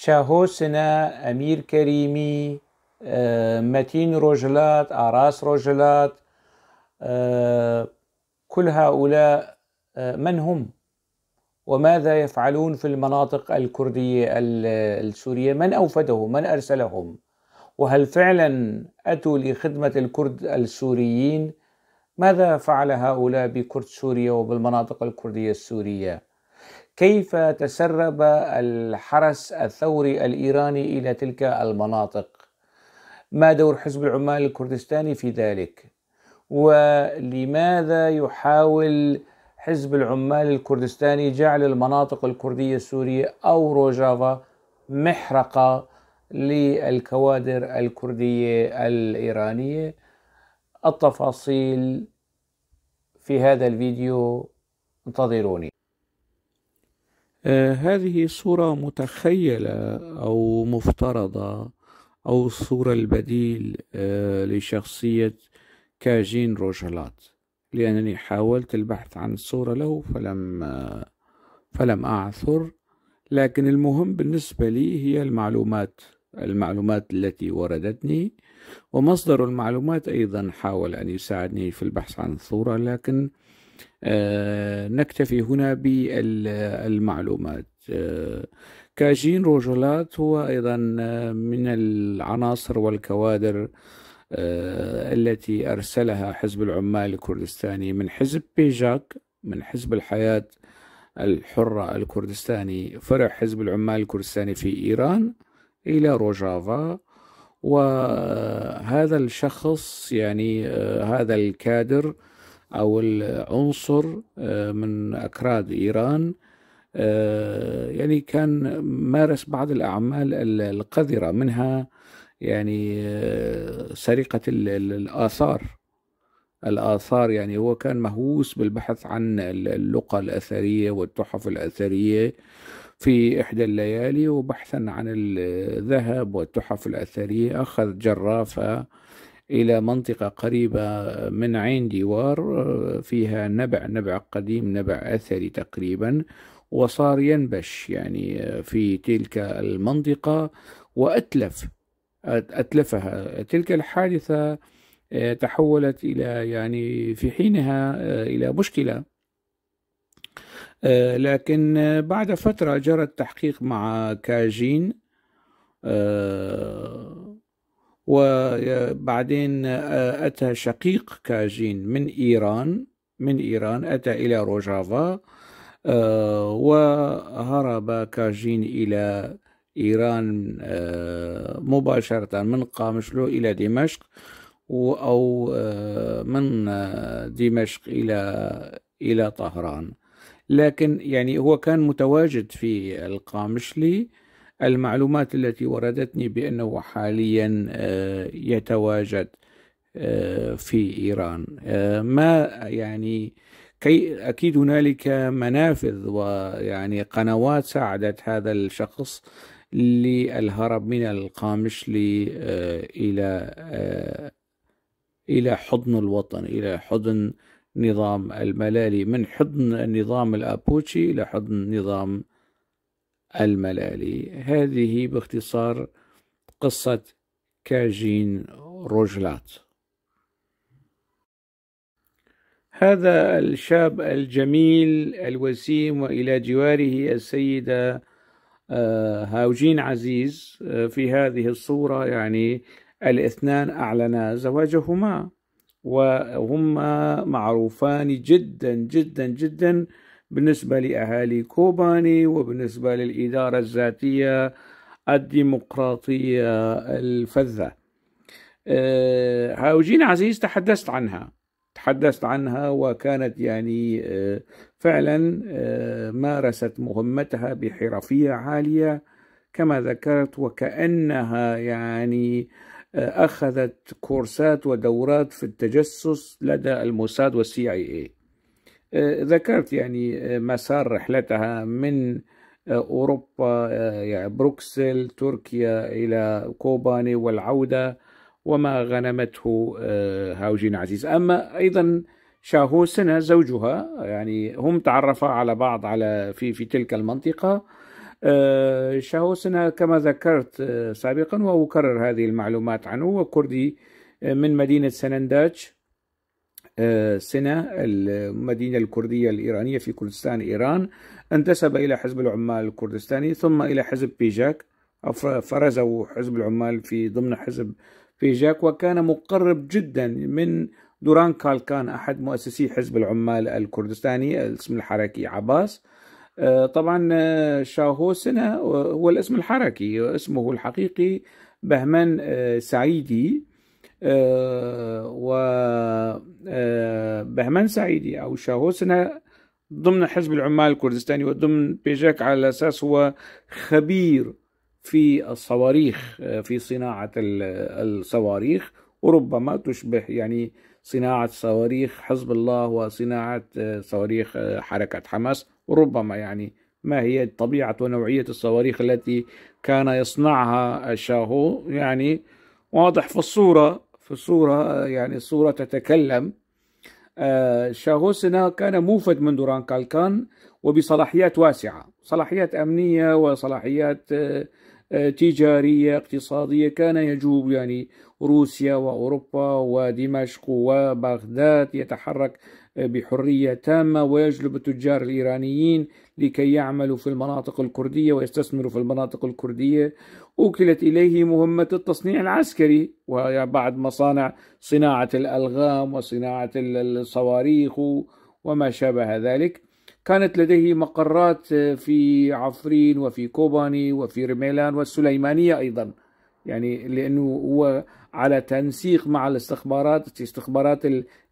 شاهوسنا امير كريمي آه، متين روجلات اراس روجلات آه، كل هؤلاء آه، من هم وماذا يفعلون في المناطق الكردية السورية من أوفدهم من أرسلهم وهل فعلا أتوا لخدمة الكرد السوريين ماذا فعل هؤلاء بكرد سوريا وبالمناطق الكردية السورية كيف تسرب الحرس الثوري الايراني الى تلك المناطق ما دور حزب العمال الكردستاني في ذلك ولماذا يحاول حزب العمال الكردستاني جعل المناطق الكرديه السوريه او روجافا محرقه للكوادر الكرديه الايرانيه التفاصيل في هذا الفيديو انتظروني آه، هذه صورة متخيلة أو مفترضة أو الصورة البديل آه، لشخصية كاجين روجلات لأنني حاولت البحث عن صورة له فلم آه، فلم أعثر لكن المهم بالنسبة لي هي المعلومات المعلومات التي وردتني ومصدر المعلومات أيضا حاول أن يساعدني في البحث عن الصورة لكن آه، نكتفي هنا بالمعلومات آه، كاجين روجولات هو أيضا آه، من العناصر والكوادر التي أرسلها حزب العمال الكردستاني من حزب بيجاك من حزب الحياة الحرة الكردستاني فرع حزب العمال الكردستاني في إيران إلى روجافا وهذا الشخص يعني هذا الكادر أو العنصر آه، من أكراد إيران آه، يعني كان مارس بعض الأعمال القذرة منها يعني آه، سرقة الآثار الآثار يعني هو كان مهووس بالبحث عن اللقى الأثرية والتحف الأثرية في إحدى الليالي وبحثا عن الذهب والتحف الأثرية أخذ جرافة إلى منطقة قريبة من عين ديوار آه، فيها نبع نبع قديم نبع أثري تقريبا وصار ينبش يعني آه، في تلك المنطقة وأتلف أتلفها تلك الحادثة آه، تحولت إلى يعني في حينها إلى مشكلة لكن بعد فترة جرى التحقيق مع كاجين وبعدين آه، أتى شقيق كاجين من إيران من إيران أتى إلى روجافا آه، وهرب كاجين إلى إيران آه، مباشرة من قامشلو إلى دمشق أو من دمشق إلى إلى طهران لكن يعني هو كان متواجد في القامشلي المعلومات التي وردتني بأنه حاليا آه، يتواجد آه، في إيران آه، ما يعني كي أكيد هنالك منافذ ويعني قنوات ساعدت هذا الشخص للهرب من القامش إلى إلى حضن الوطن إلى حضن نظام الملالي من حضن نظام الأبوتشي إلى حضن نظام الملالي هذه باختصار قصة كاجين روجلات هذا الشاب الجميل الوسيم وإلى جواره السيدة آه، هاوجين عزيز آه، في هذه الصورة يعني الاثنان أعلنا زواجهما وهما معروفان جدا جدا جدا بالنسبة لأهالي كوباني وبالنسبة للإدارة الذاتية الديمقراطية الفذة آه، هاوجين عزيز تحدثت عنها تحدثت عنها وكانت يعني آه، فعلا آه، مارست مهمتها بحرفية عالية كما ذكرت وكأنها يعني أخذت كورسات ودورات في التجسس لدى الموساد والسي اي اي آه، ذكرت يعني آه، مسار رحلتها من آه، أوروبا يعني بروكسل تركيا إلى كوباني والعودة وما غنمته هاوجين عزيز أما أيضا شاهوسنة زوجها يعني هم تعرفا على بعض على في في تلك المنطقة شاهوسنة كما ذكرت سابقا وأكرر هذه المعلومات عنه هو كردي من مدينة سنندج سنة المدينة الكردية الإيرانية في كردستان إيران انتسب إلى حزب العمال الكردستاني ثم إلى حزب بيجاك فرزوا حزب العمال في ضمن حزب بيجاك وكان مقرب جدا من دوران كالكان أحد مؤسسي حزب العمال الكردستاني اسم الحركي عباس آه، طبعا آه، شاهو سنة آه، هو الاسم الحركي اسمه الحقيقي بهمن سعيدي آه، و آه، بهمن سعيدي أو شاهوسنا ضمن حزب العمال الكردستاني وضمن بيجاك على أساس هو خبير في الصواريخ آه، في صناعة الصواريخ وربما تشبه يعني صناعة صواريخ حزب الله وصناعة صواريخ حركة حماس وربما يعني ما هي طبيعة ونوعية الصواريخ التي كان يصنعها الشاهو يعني واضح في الصورة في الصورة يعني الصورة تتكلم آه، شاغوسنا كان موفد من دوران كالكان وبصلاحيات واسعة صلاحيات أمنية وصلاحيات آه، آه، تجارية اقتصادية كان يجوب يعني روسيا وأوروبا ودمشق وبغداد يتحرك آه، بحرية تامة ويجلب التجار الإيرانيين لكي يعملوا في المناطق الكردية ويستثمروا في المناطق الكردية أوكلت إليه مهمة التصنيع العسكري وبعد مصانع صناعة الألغام وصناعة الصواريخ وما شابه ذلك كانت لديه مقرات آه، في عفرين وفي كوباني وفي رميلان والسليمانية أيضاً يعني لانه هو على تنسيق مع الاستخبارات استخبارات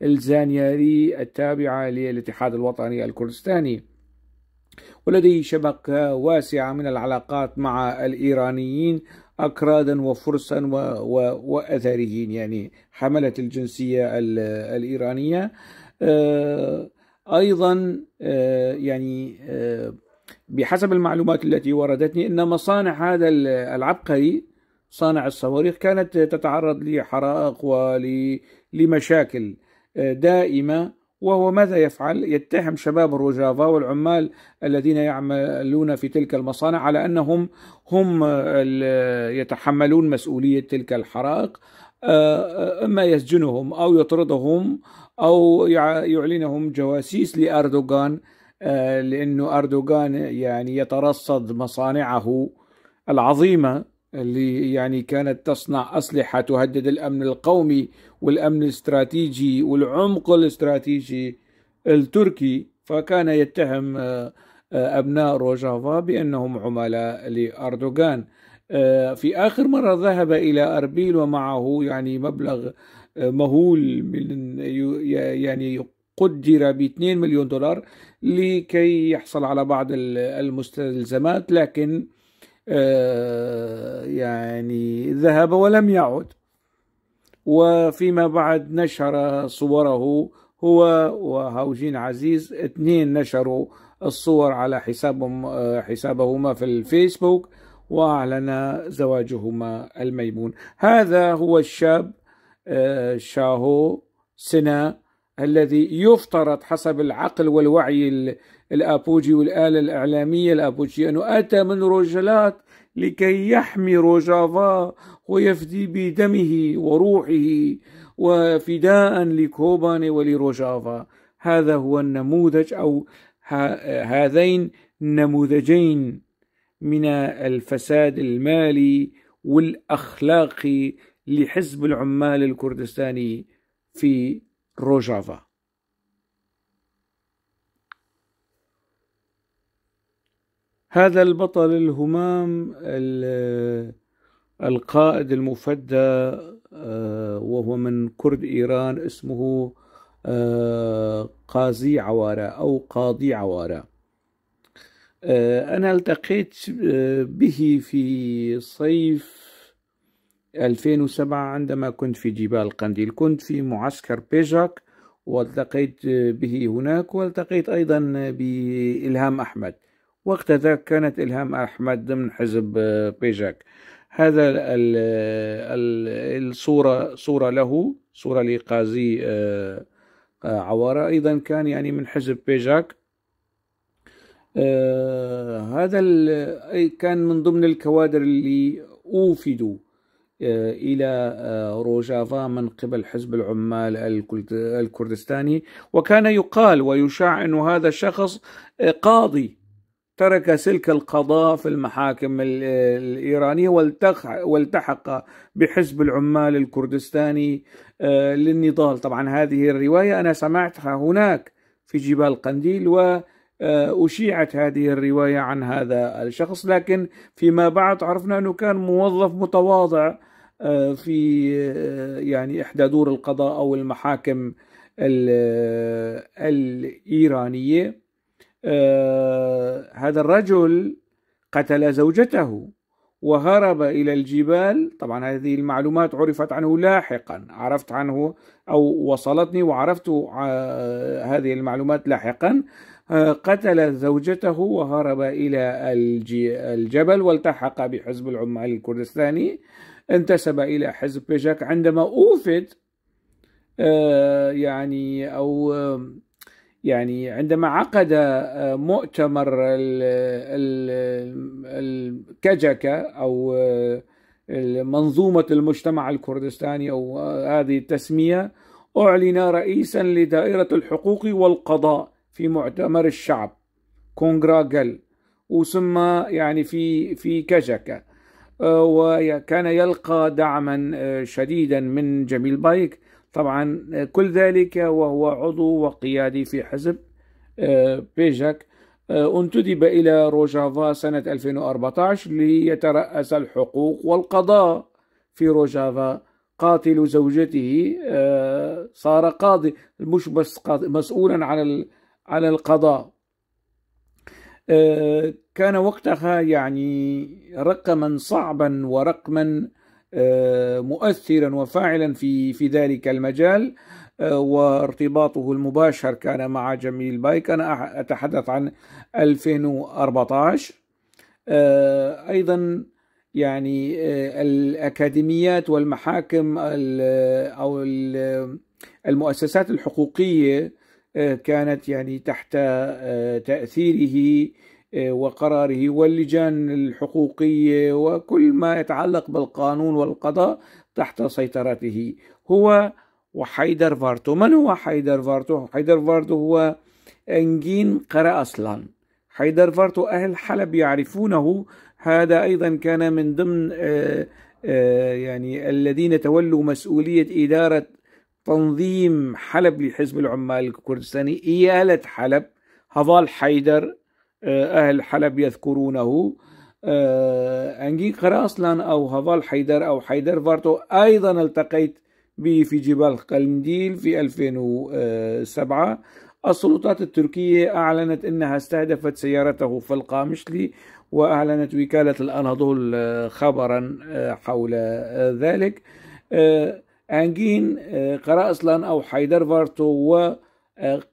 الزانياري التابعه للاتحاد الوطني الكردستاني ولديه شبكه واسعه من العلاقات مع الايرانيين اكرادا وفرسا واثريين يعني حمله الجنسيه الايرانيه آه، ايضا آه، يعني آه، بحسب المعلومات التي وردتني ان مصانع هذا العبقري صانع الصواريخ كانت تتعرض لحرائق ولمشاكل آه، دائمة وهو ماذا يفعل؟ يتهم شباب الرجافة والعمال الذين يعملون في تلك المصانع على أنهم هم آه، يتحملون مسؤولية تلك الحرائق اما آه، يسجنهم او يطردهم او يعلنهم جواسيس لاردوغان لانه اردوغان يعني يترصد مصانعه العظيمه اللي يعني كانت تصنع أسلحة تهدد الأمن القومي والأمن الاستراتيجي والعمق الاستراتيجي التركي فكان يتهم آه، آه، أبناء روجافا بأنهم عملاء لأردوغان آه، في آخر مرة ذهب إلى أربيل ومعه يعني مبلغ مهول من يعني قدر ب 2 مليون دولار لكي يحصل على بعض المستلزمات لكن آه، يعني ذهب ولم يعد وفيما بعد نشر صوره هو وهاوجين عزيز اثنين نشروا الصور على حسابهم آه، حسابهما في الفيسبوك واعلن زواجهما الميمون هذا هو الشاب آه، شاهو سنا الذي يفترض حسب العقل والوعي الابوجي والاله الاعلاميه الابوجي انه اتى من روجلات لكي يحمي روجافا ويفدي بدمه وروحه وفداء لكوباني ولروجافا هذا هو النموذج او هذين نموذجين من الفساد المالي والاخلاقي لحزب العمال الكردستاني في روجافا هذا البطل الهمام القائد المفدى آه، وهو من كرد إيران اسمه آه، قاضي عوارة أو قاضي عوارة آه، أنا التقيت به في صيف 2007 عندما كنت في جبال قنديل كنت في معسكر بيجاك والتقيت به هناك والتقيت أيضا بإلهام أحمد وقت ذاك كانت إلهام أحمد ضمن حزب بيجاك آه، هذا الصورة صورة له صورة لقاضي آه، آه، عوارة أيضا كان يعني من حزب بيجاك هذا كان من ضمن الكوادر اللي أوفدوا إلى روجافا من قبل حزب العمال الكردستاني وكان يقال ويشاع أن هذا الشخص قاضي ترك سلك القضاء في المحاكم الإيرانية والتحق بحزب العمال الكردستاني آه، للنضال طبعا هذه الرواية أنا سمعتها هناك في جبال قنديل و آه، أشيعت هذه الرواية عن هذا الشخص لكن فيما بعد عرفنا أنه كان موظف متواضع آه، في يعني إحدى دور القضاء أو المحاكم الإيرانية آه، هذا الرجل قتل زوجته وهرب إلى الجبال طبعا هذه المعلومات عرفت عنه لاحقا عرفت عنه أو وصلتني وعرفت آه، هذه المعلومات لاحقا آه، قتل زوجته وهرب إلى الجبل والتحق بحزب العمال الكردستاني انتسب إلى حزب بيجاك عندما أوفد يعني أو يعني عندما عقد آه، مؤتمر الكجكة أو آه، منظومة المجتمع الكردستاني أو آه، هذه التسمية أعلن رئيسا لدائرة الحقوق والقضاء في مؤتمر الشعب كونغراغل وسمى يعني في في كجكة وكان يلقى دعما شديدا من جميل بايك طبعا آه، كل ذلك وهو عضو وقيادي في حزب آه، بيجاك آه، انتدب إلى روجافا سنة 2014 ليترأس الحقوق والقضاء في روجافا قاتل زوجته صار قاضي مش بس قاضي مسؤولا على على القضاء كان وقتها يعني رقما صعبا ورقما آه، مؤثرا وفاعلا في في ذلك المجال آه، وارتباطه المباشر كان مع جميل بايك أنا أتحدث عن 2014 آه، أيضا يعني الأكاديميات والمحاكم أو المؤسسات الحقوقية كانت يعني تحت تأثيره آه، وقراره واللجان الحقوقيه آه، وكل ما يتعلق بالقانون والقضاء تحت سيطرته هو وحيدر فارتو من هو حيدر فارتو؟ حيدر فارتو هو أنجين قرأ أصلا حيدر فارتو أهل حلب يعرفونه هذا أيضا كان من ضمن آه، يعني الذين تولوا مسؤولية إدارة تنظيم حلب لحزب العمال الكردستاني إيالة حلب هضال حيدر آه، أهل حلب يذكرونه آه، أنجي قراصلان أو هفال حيدر أو حيدر فارتو أيضا التقيت به في جبال قلمديل في 2007 السلطات التركية أعلنت أنها استهدفت سيارته في القامشلي وأعلنت وكالة الأناضول آه، خبرا حول ذلك أنجين قراصلان أو حيدر فارتو و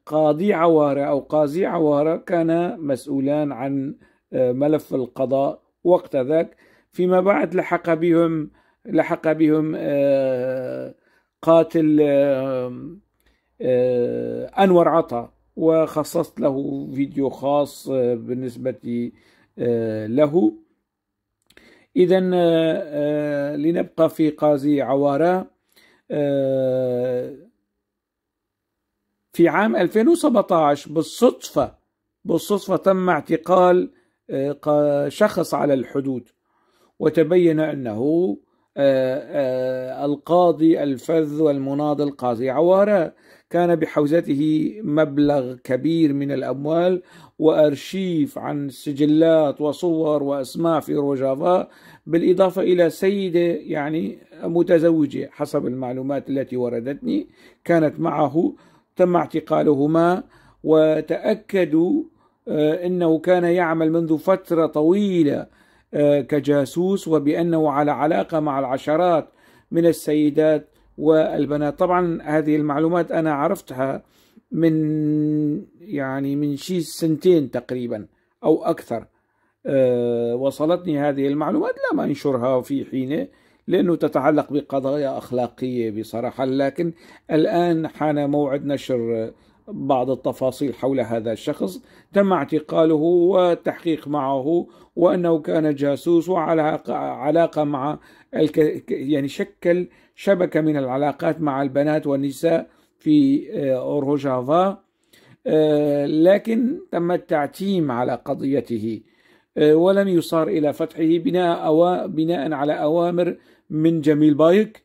قاضي عوارة أو قاضي عوارة كان مسؤولان عن آه، ملف القضاء وقت ذاك فيما بعد لحق بهم لحق بهم آه، قاتل آه، أنور عطا وخصصت له فيديو خاص بالنسبة له إذا لنبقى في قاضي عوارة في عام 2017 بالصدفة بالصدفة تم اعتقال آه، شخص على الحدود وتبين أنه آه، آه، القاضي الفذ والمناضل القاضي عوارة كان بحوزته مبلغ كبير من الأموال وأرشيف عن سجلات وصور وأسماء في روجافا بالإضافة إلى سيدة يعني متزوجة حسب المعلومات التي وردتني كانت معه تم اعتقالهما وتأكدوا آه، أنه كان يعمل منذ فترة طويلة آه، كجاسوس وبأنه على علاقة مع العشرات من السيدات والبنات طبعا هذه المعلومات أنا عرفتها من يعني من شي سنتين تقريبا أو أكثر آه، وصلتني هذه المعلومات لم أنشرها في حينه لأنه تتعلق بقضايا أخلاقية بصراحة لكن الآن حان موعد نشر بعض التفاصيل حول هذا الشخص تم اعتقاله والتحقيق معه وأنه كان جاسوس وعلى علاقة مع الك... يعني شكل شبكة من العلاقات مع البنات والنساء في آه، روجافا آه، لكن تم التعتيم على قضيته آه، ولم يصار إلى فتحه بناء, أو بناء على أوامر من جميل بايك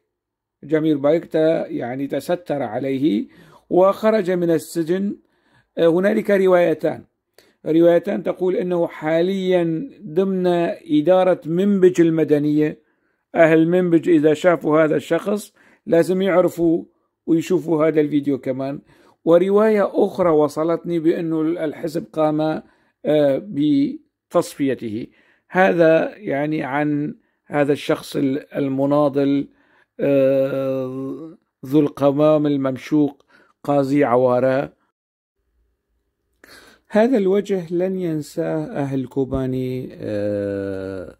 جميل بايك يعني تستر عليه وخرج من السجن آه، هنالك روايتان روايتان تقول أنه حاليا ضمن إدارة منبج المدنية أهل منبج إذا شافوا هذا الشخص لازم يعرفوا ويشوفوا هذا الفيديو كمان ورواية أخرى وصلتني بأنه الحزب قام آه، بتصفيته هذا يعني عن هذا الشخص المناضل آه، ذو القمام الممشوق قاضي عوارة هذا الوجه لن ينساه أهل كوباني آه،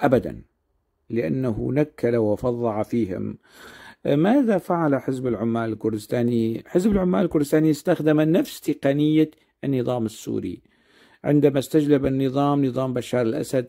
أبدا لأنه نكل وفظع فيهم آه، ماذا فعل حزب العمال الكردستاني؟ حزب العمال الكردستاني استخدم نفس تقنية النظام السوري عندما استجلب النظام نظام بشار الأسد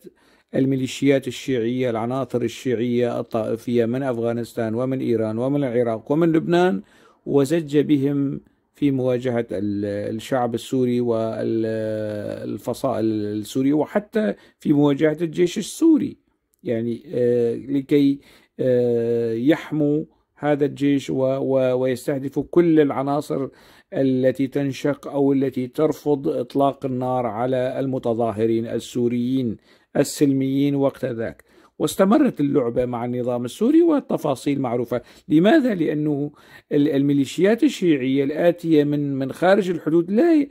الميليشيات الشيعية العناصر الشيعية الطائفية من أفغانستان ومن إيران ومن العراق ومن لبنان وزج بهم في مواجهة الشعب السوري والفصائل السورية وحتى في مواجهة الجيش السوري يعني آه، لكي آه، يحموا هذا الجيش ويستهدفوا كل العناصر التي تنشق أو التي ترفض إطلاق النار على المتظاهرين السوريين السلميين وقت ذاك واستمرت اللعبة مع النظام السوري والتفاصيل معروفة لماذا؟ لأنه الميليشيات الشيعية الآتية من, من خارج الحدود لا,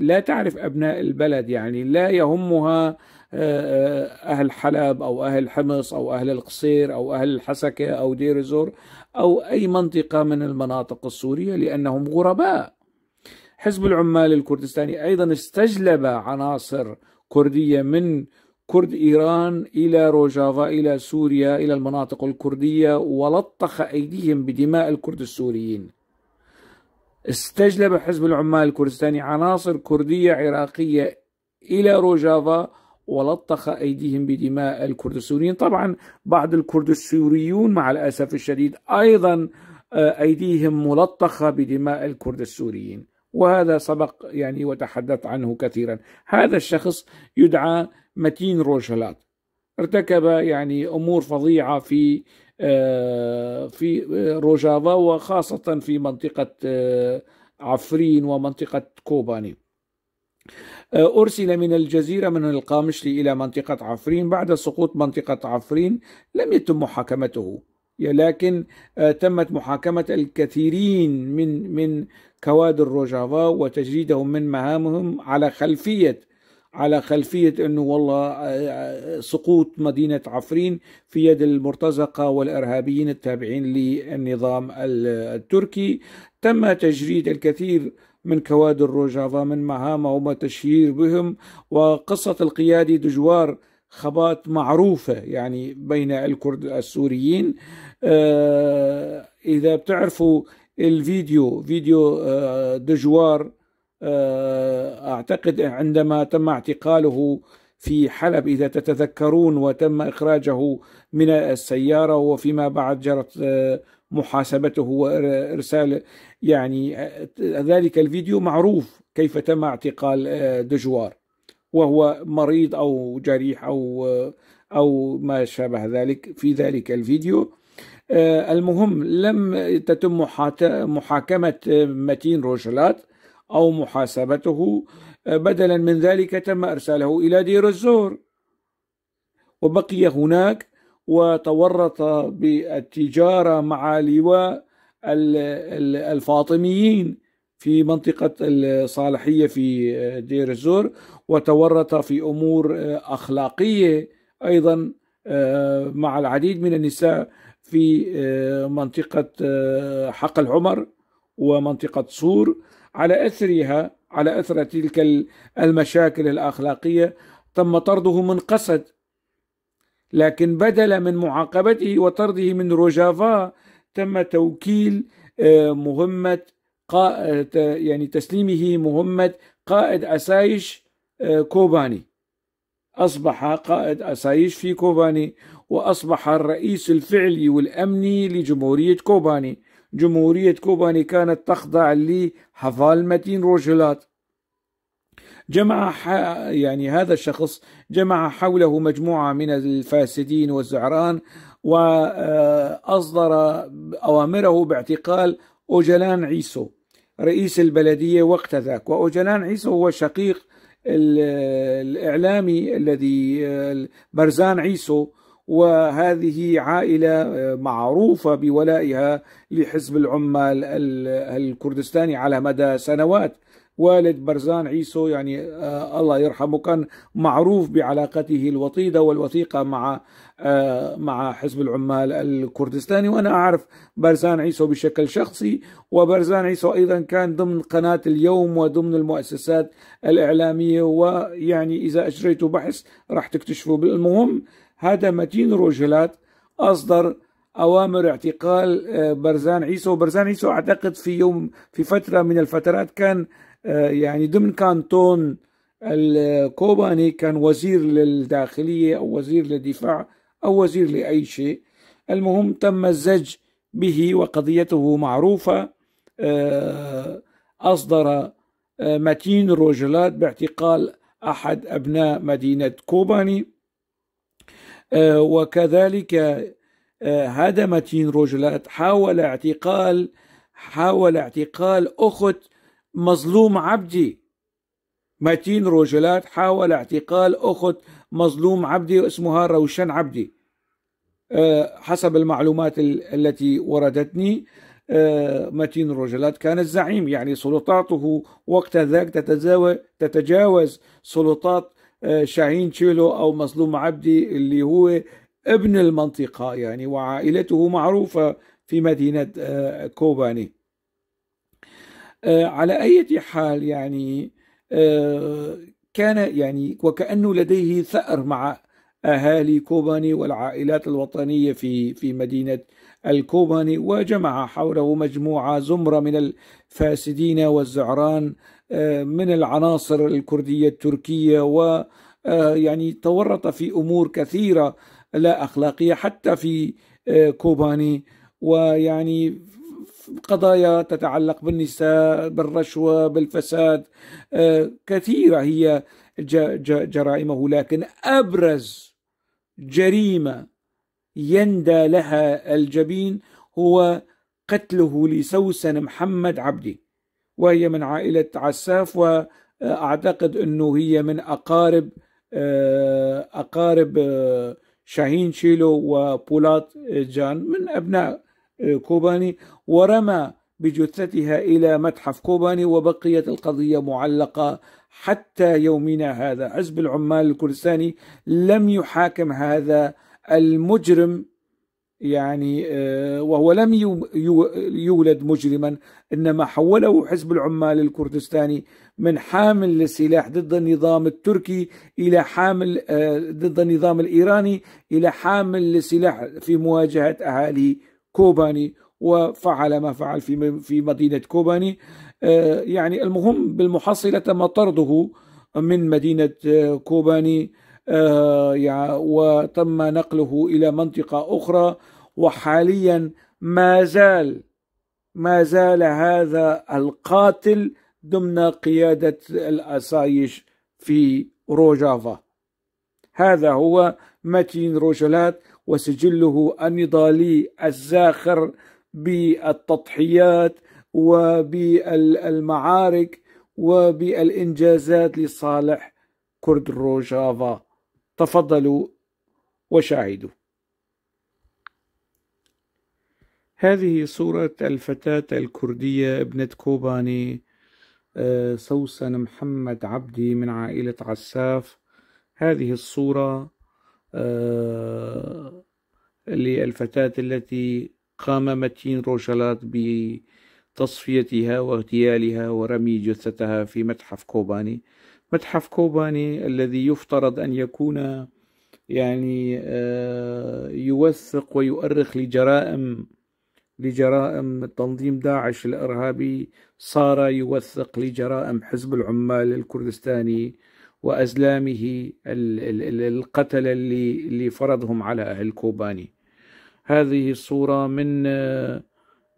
لا تعرف أبناء البلد يعني لا يهمها آه، آه، أهل حلب أو أهل حمص أو أهل القصير أو أهل الحسكة أو دير الزور أو أي منطقة من المناطق السورية لأنهم غرباء حزب العمال الكردستاني أيضا استجلب عناصر كردية من كرد إيران إلى روجافا إلى سوريا إلى المناطق الكردية ولطخ أيديهم بدماء الكرد السوريين استجلب حزب العمال الكردستاني عناصر كردية عراقية إلى روجافا ولطخ أيديهم بدماء الكرد السوريين طبعا بعض الكرد السوريون مع الأسف الشديد أيضا آه، أيديهم ملطخة بدماء الكرد السوريين وهذا سبق يعني وتحدثت عنه كثيرا هذا الشخص يدعى متين روشلات ارتكب يعني امور فظيعه في آه، في آه، روجافا وخاصه في منطقه آه، عفرين ومنطقه كوباني أرسل من الجزيرة من القامشلي إلى منطقة عفرين بعد سقوط منطقة عفرين لم يتم محاكمته لكن تمت محاكمة الكثيرين من من كوادر روجافا وتجريدهم من مهامهم على خلفية على خلفية أنه والله آه، سقوط مدينة عفرين في يد المرتزقة والإرهابيين التابعين للنظام التركي تم تجريد الكثير من كوادر روجافا من مهامه وتشهير بهم وقصة القيادي دجوار خبات معروفة يعني بين الكرد السوريين آه، إذا بتعرفوا الفيديو فيديو آه، دجوار آه، أعتقد عندما تم اعتقاله في حلب إذا تتذكرون وتم إخراجه من السيارة وفيما بعد جرت آه، محاسبته وإرسال يعني آه، ذلك الفيديو معروف كيف تم اعتقال دجوار وهو مريض أو جريح أو أو ما شابه ذلك في ذلك الفيديو المهم لم تتم محاكمة متين روجلات أو محاسبته آه، بدلا من ذلك تم إرساله إلى دير الزور وبقي هناك وتورط بالتجارة مع لواء الفاطميين في منطقة الصالحية في آه، دير الزور وتورط في أمور آه، أخلاقية أيضا مع العديد من النساء في منطقة حقل عمر ومنطقة صور على أثرها على أثر تلك المشاكل الأخلاقية تم طرده من قصد لكن بدلا من معاقبته وطرده من روجافا تم توكيل آه، مهمة يعني تسليمه مهمة قائد أسايش آه، كوباني أصبح قائد أسايش في كوباني وأصبح الرئيس الفعلي والأمني لجمهورية كوباني جمهورية كوباني كانت تخضع متين روجلات جمع يعني هذا الشخص جمع حوله مجموعة من الفاسدين والزعران وأصدر آه، أوامره باعتقال أوجلان عيسو رئيس البلدية وقت ذاك وأوجلان عيسو هو شقيق الإعلامي الذي آه، برزان عيسو وهذه عائلة آه، معروفة بولائها لحزب العمال الكردستاني على مدى سنوات والد برزان عيسو يعني آه، الله يرحمه كان معروف بعلاقته الوطيدة والوثيقة مع آه، مع حزب العمال الكردستاني وأنا أعرف برزان عيسو بشكل شخصي وبرزان عيسو أيضا كان ضمن قناة اليوم وضمن المؤسسات الإعلامية ويعني إذا أجريتوا بحث راح تكتشفوا بالمهم هذا متين روجلات أصدر أوامر اعتقال آه، برزان عيسو برزان عيسو أعتقد في يوم في فترة من الفترات كان آه، يعني ضمن كانتون الكوباني كان وزير للداخلية أو وزير للدفاع أو وزير لأي شيء المهم تم الزج به وقضيته معروفة آه، أصدر متين روجلات باعتقال أحد أبناء مدينة كوباني آه، وكذلك هدم آه، تين روجلات حاول اعتقال حاول اعتقال أخت مظلوم عبدي متين روجلات حاول اعتقال أخت مظلوم عبدي اسمها روشن عبدي آه، حسب المعلومات التي وردتني متين روجلات كان الزعيم يعني سلطاته وقت ذاك تتجاوز سلطات شاهين تشيلو أو مظلوم عبدي اللي هو ابن المنطقة يعني وعائلته معروفة في مدينة آه، كوباني آه، على أي حال يعني آه، كان يعني وكأنه لديه ثأر مع أهالي كوباني والعائلات الوطنية في في مدينة الكوباني وجمع حوله مجموعة زمرة من الفاسدين والزعران من العناصر الكردية التركية و آه، يعني تورط في أمور كثيرة لا أخلاقية حتى في آه، كوباني ويعني قضايا تتعلق بالنساء بالرشوة بالفساد آه، كثيرة هي جرائمه لكن أبرز جريمة يندى لها الجبين هو قتله لسوسن محمد عبدي وهي من عائلة عساف وأعتقد أنه هي من أقارب أقارب شاهين شيلو وبولات جان من أبناء كوباني ورمى بجثتها إلى متحف كوباني وبقيت القضية معلقة حتى يومنا هذا حزب العمال الكردستاني لم يحاكم هذا المجرم يعني آه، وهو لم يولد مجرما انما حوله حزب العمال الكردستاني من حامل للسلاح ضد النظام التركي الى حامل آه، ضد النظام الايراني الى حامل للسلاح في مواجهه اهالي كوباني وفعل ما فعل في في مدينه كوباني آه، يعني المهم بالمحصله تم طرده من مدينه كوباني آه، وتم نقله إلى منطقة أخرى وحاليا ما زال ما زال هذا القاتل ضمن قيادة الأسايش في روجافا هذا هو ماتين روجلات وسجله النضالي الزاخر بالتضحيات وبالمعارك وبالإنجازات لصالح كرد روجافا تفضلوا وشاهدوا هذه صورة الفتاة الكردية ابنة كوباني آه، سوسن محمد عبدي من عائلة عساف هذه الصورة آه، للفتاة التي قام متين روشالات بتصفيتها واغتيالها ورمي جثتها في متحف كوباني متحف كوباني الذي يفترض أن يكون يعني آه، يوثق ويؤرخ لجرائم لجرائم تنظيم داعش الإرهابي صار يوثق لجرائم حزب العمال الكردستاني وأزلامه القتلة اللي, اللي فرضهم على أهل كوباني هذه الصورة من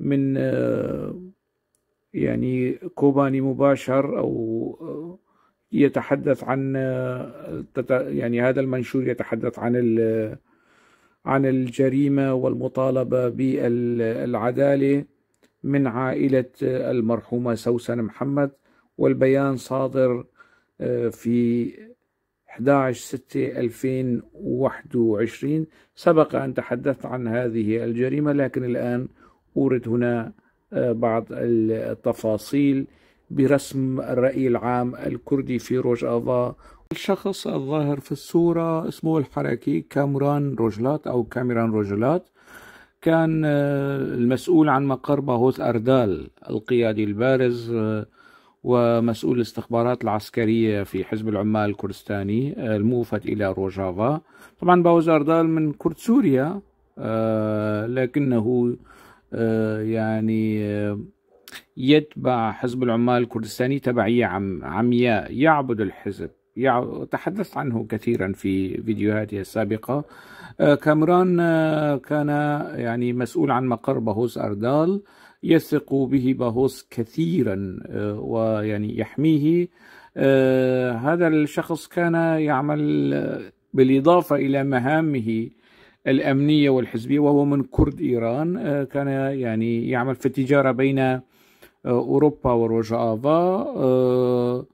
من آه، يعني كوباني مباشر أو آه، يتحدث عن يعني هذا المنشور يتحدث عن عن الجريمة والمطالبة بالعدالة من عائلة المرحومة سوسن محمد والبيان صادر آه، في 11 6 2021 سبق أن تحدثت عن هذه الجريمة لكن الآن أورد هنا آه، بعض التفاصيل برسم الرأي العام الكردي في رجافا الشخص الظاهر في الصورة اسمه الحركي كامران رجلات أو كاميران رجلات كان آه، المسؤول عن مقر باهوث أردال القيادي البارز آه، ومسؤول الاستخبارات العسكرية في حزب العمال الكردستاني آه، الموفد إلى روجافا طبعا باوز أردال من كرد سوريا لكنه يعني يتبع حزب العمال الكردستاني تبعية عم عمياء يعبد الحزب تحدثت عنه كثيرا في فيديوهاتي السابقة آه، كامران آه، كان يعني مسؤول عن مقر باهوس أردال يثق به باهوس كثيرا آه، ويعني يحميه هذا الشخص كان يعمل بالإضافة إلى مهامه الأمنية والحزبية وهو من كرد إيران كان يعني يعمل في التجارة بين أه، أوروبا ورجافا أه،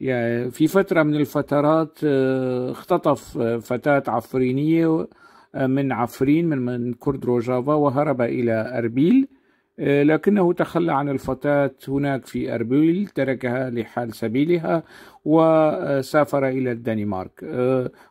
يعني في فترة من الفترات أه، اختطف فتاة عفرينية من عفرين من من كرد روجافا وهرب إلى أربيل لكنه تخلى عن الفتاة هناك في أربيل تركها لحال سبيلها وسافر إلى الدنمارك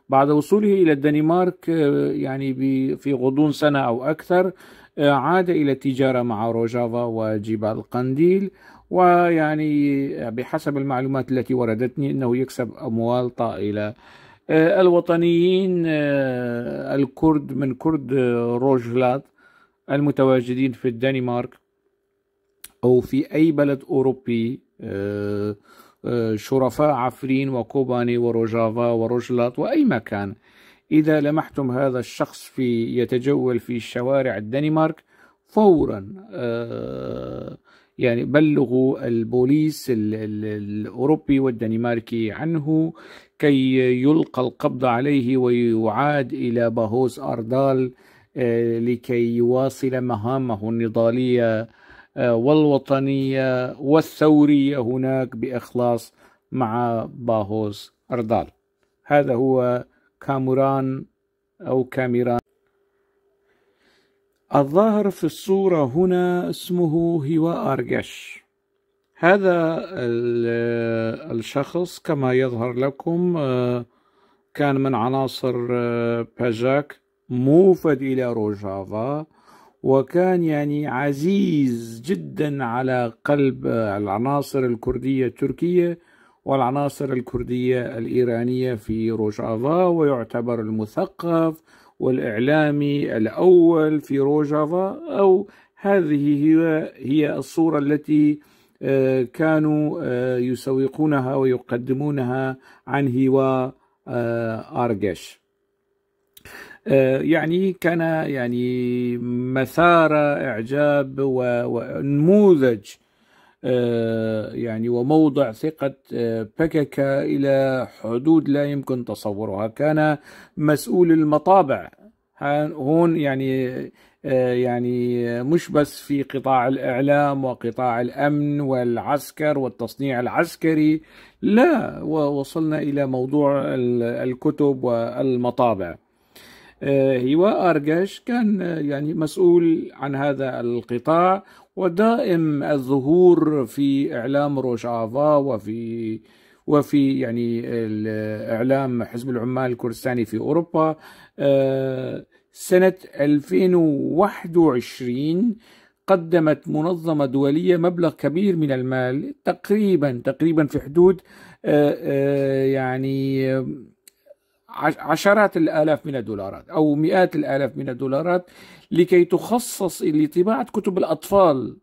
بعد وصوله إلى الدنمارك يعني في غضون سنة أو أكثر عاد إلى التجارة مع روجافا وجبال قنديل ويعني بحسب المعلومات التي وردتني أنه يكسب أموال طائلة آه، الوطنيين آه، الكرد من كرد آه، روجلات المتواجدين في الدنمارك أو في أي بلد أوروبي شرفاء عفرين وكوباني وروجافا وروجلات وأي مكان إذا لمحتم هذا الشخص في يتجول في شوارع الدنمارك فورا آه، يعني بلغوا البوليس الأوروبي والدنماركي عنه كي يلقى القبض عليه ويعاد إلى باهوس أردال آه، لكي يواصل مهامه النضالية آه، والوطنية والثورية هناك بإخلاص مع باهوس أردال هذا هو كاموران أو كاميران الظاهر في الصورة هنا اسمه هوا أرجش هذا الشخص كما يظهر لكم آه، كان من عناصر آه، باجاك موفد إلى روجافا وكان يعني عزيز جدا على قلب العناصر الكردية التركية والعناصر الكردية الإيرانية في روجافا ويعتبر المثقف والإعلامي الأول في روجافا أو هذه هي, هي الصورة التي آه، كانوا آه، يسوقونها ويقدمونها عن هوا أرجش آه، يعني كان يعني مثار إعجاب ونموذج آه، يعني وموضع ثقة آه، بككا إلى حدود لا يمكن تصورها كان مسؤول المطابع هون يعني آه، يعني مش بس في قطاع الإعلام وقطاع الأمن والعسكر والتصنيع العسكري لا ووصلنا إلى موضوع الكتب والمطابع هيوا أرجش كان يعني مسؤول عن هذا القطاع ودائم الظهور في إعلام روشافا وفي وفي يعني إعلام حزب العمال الكردستاني في أوروبا آه، سنة 2021 قدمت منظمة دولية مبلغ كبير من المال تقريبا تقريبا في حدود آه، آه، يعني عشرات الآلاف من الدولارات أو مئات الآلاف من الدولارات لكي تخصص لطباعة كتب الأطفال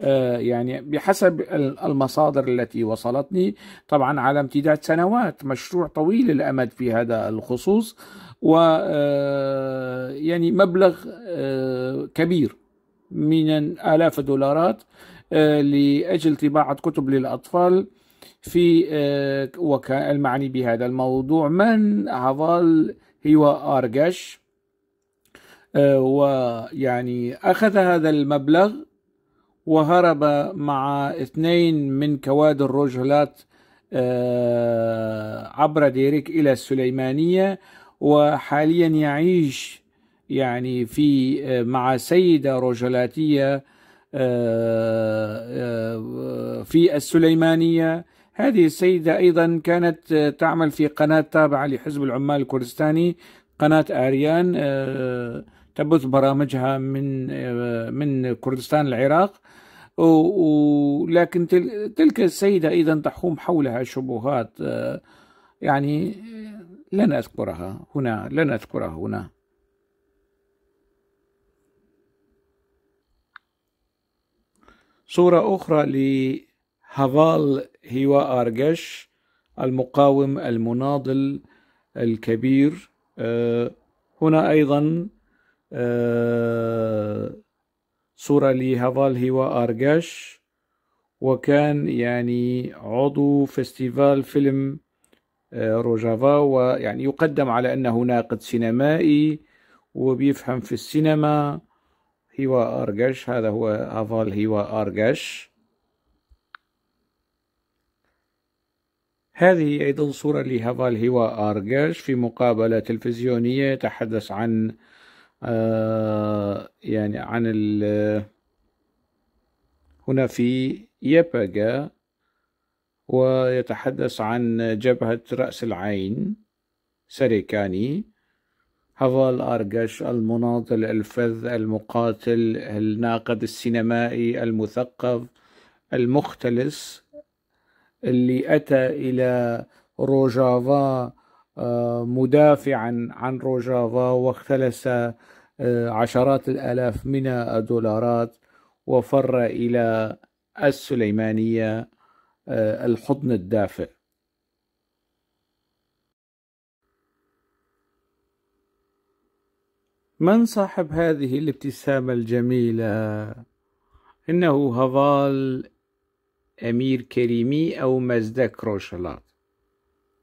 آه، يعني بحسب المصادر التي وصلتني طبعا على امتداد سنوات مشروع طويل الامد في هذا الخصوص و آه، يعني مبلغ آه، كبير من الاف الدولارات لاجل طباعه كتب للاطفال في آه، وكان المعني بهذا الموضوع من عضال هو أرجش آه، ويعني أخذ هذا المبلغ وهرب مع اثنين من كوادر الرجلات آه، عبر ديريك إلى السليمانية وحاليا يعيش يعني في مع سيدة رجلاتية في السليمانية هذه السيدة أيضا كانت آه، تعمل في قناة تابعة لحزب العمال الكردستاني قناة آريان آه، تبث برامجها من آه، من كردستان العراق ولكن تلك السيدة أيضا تحوم حولها شبهات يعني لن أذكرها هنا لن أذكرها هنا صورة أخرى لهافال هيوا أرجش المقاوم المناضل الكبير آه، هنا أيضا آه، صورة لهافال هيوا أرجش وكان يعني عضو فيستيفال فيلم آه، روجافا ويعني يقدم على أنه ناقد سينمائي وبيفهم في السينما هيوا أرجش هذا هو هافال هيوا أرجش هذه أيضا صورة لهافال هوا أرجاش في مقابلة تلفزيونية يتحدث عن آه، يعني عن ال هنا في يبقى ويتحدث عن جبهة رأس العين سريكاني هافال أرجش المناضل الفذ المقاتل الناقد السينمائي المثقف المختلس اللي أتى إلى روجافا آه، مدافعا عن روجافا واختلس آه، عشرات الآلاف من الدولارات وفر إلى السليمانية آه، الحضن الدافئ من صاحب هذه الابتسامة الجميلة؟ إنه هافال أمير كريمي أو مزدك روشلات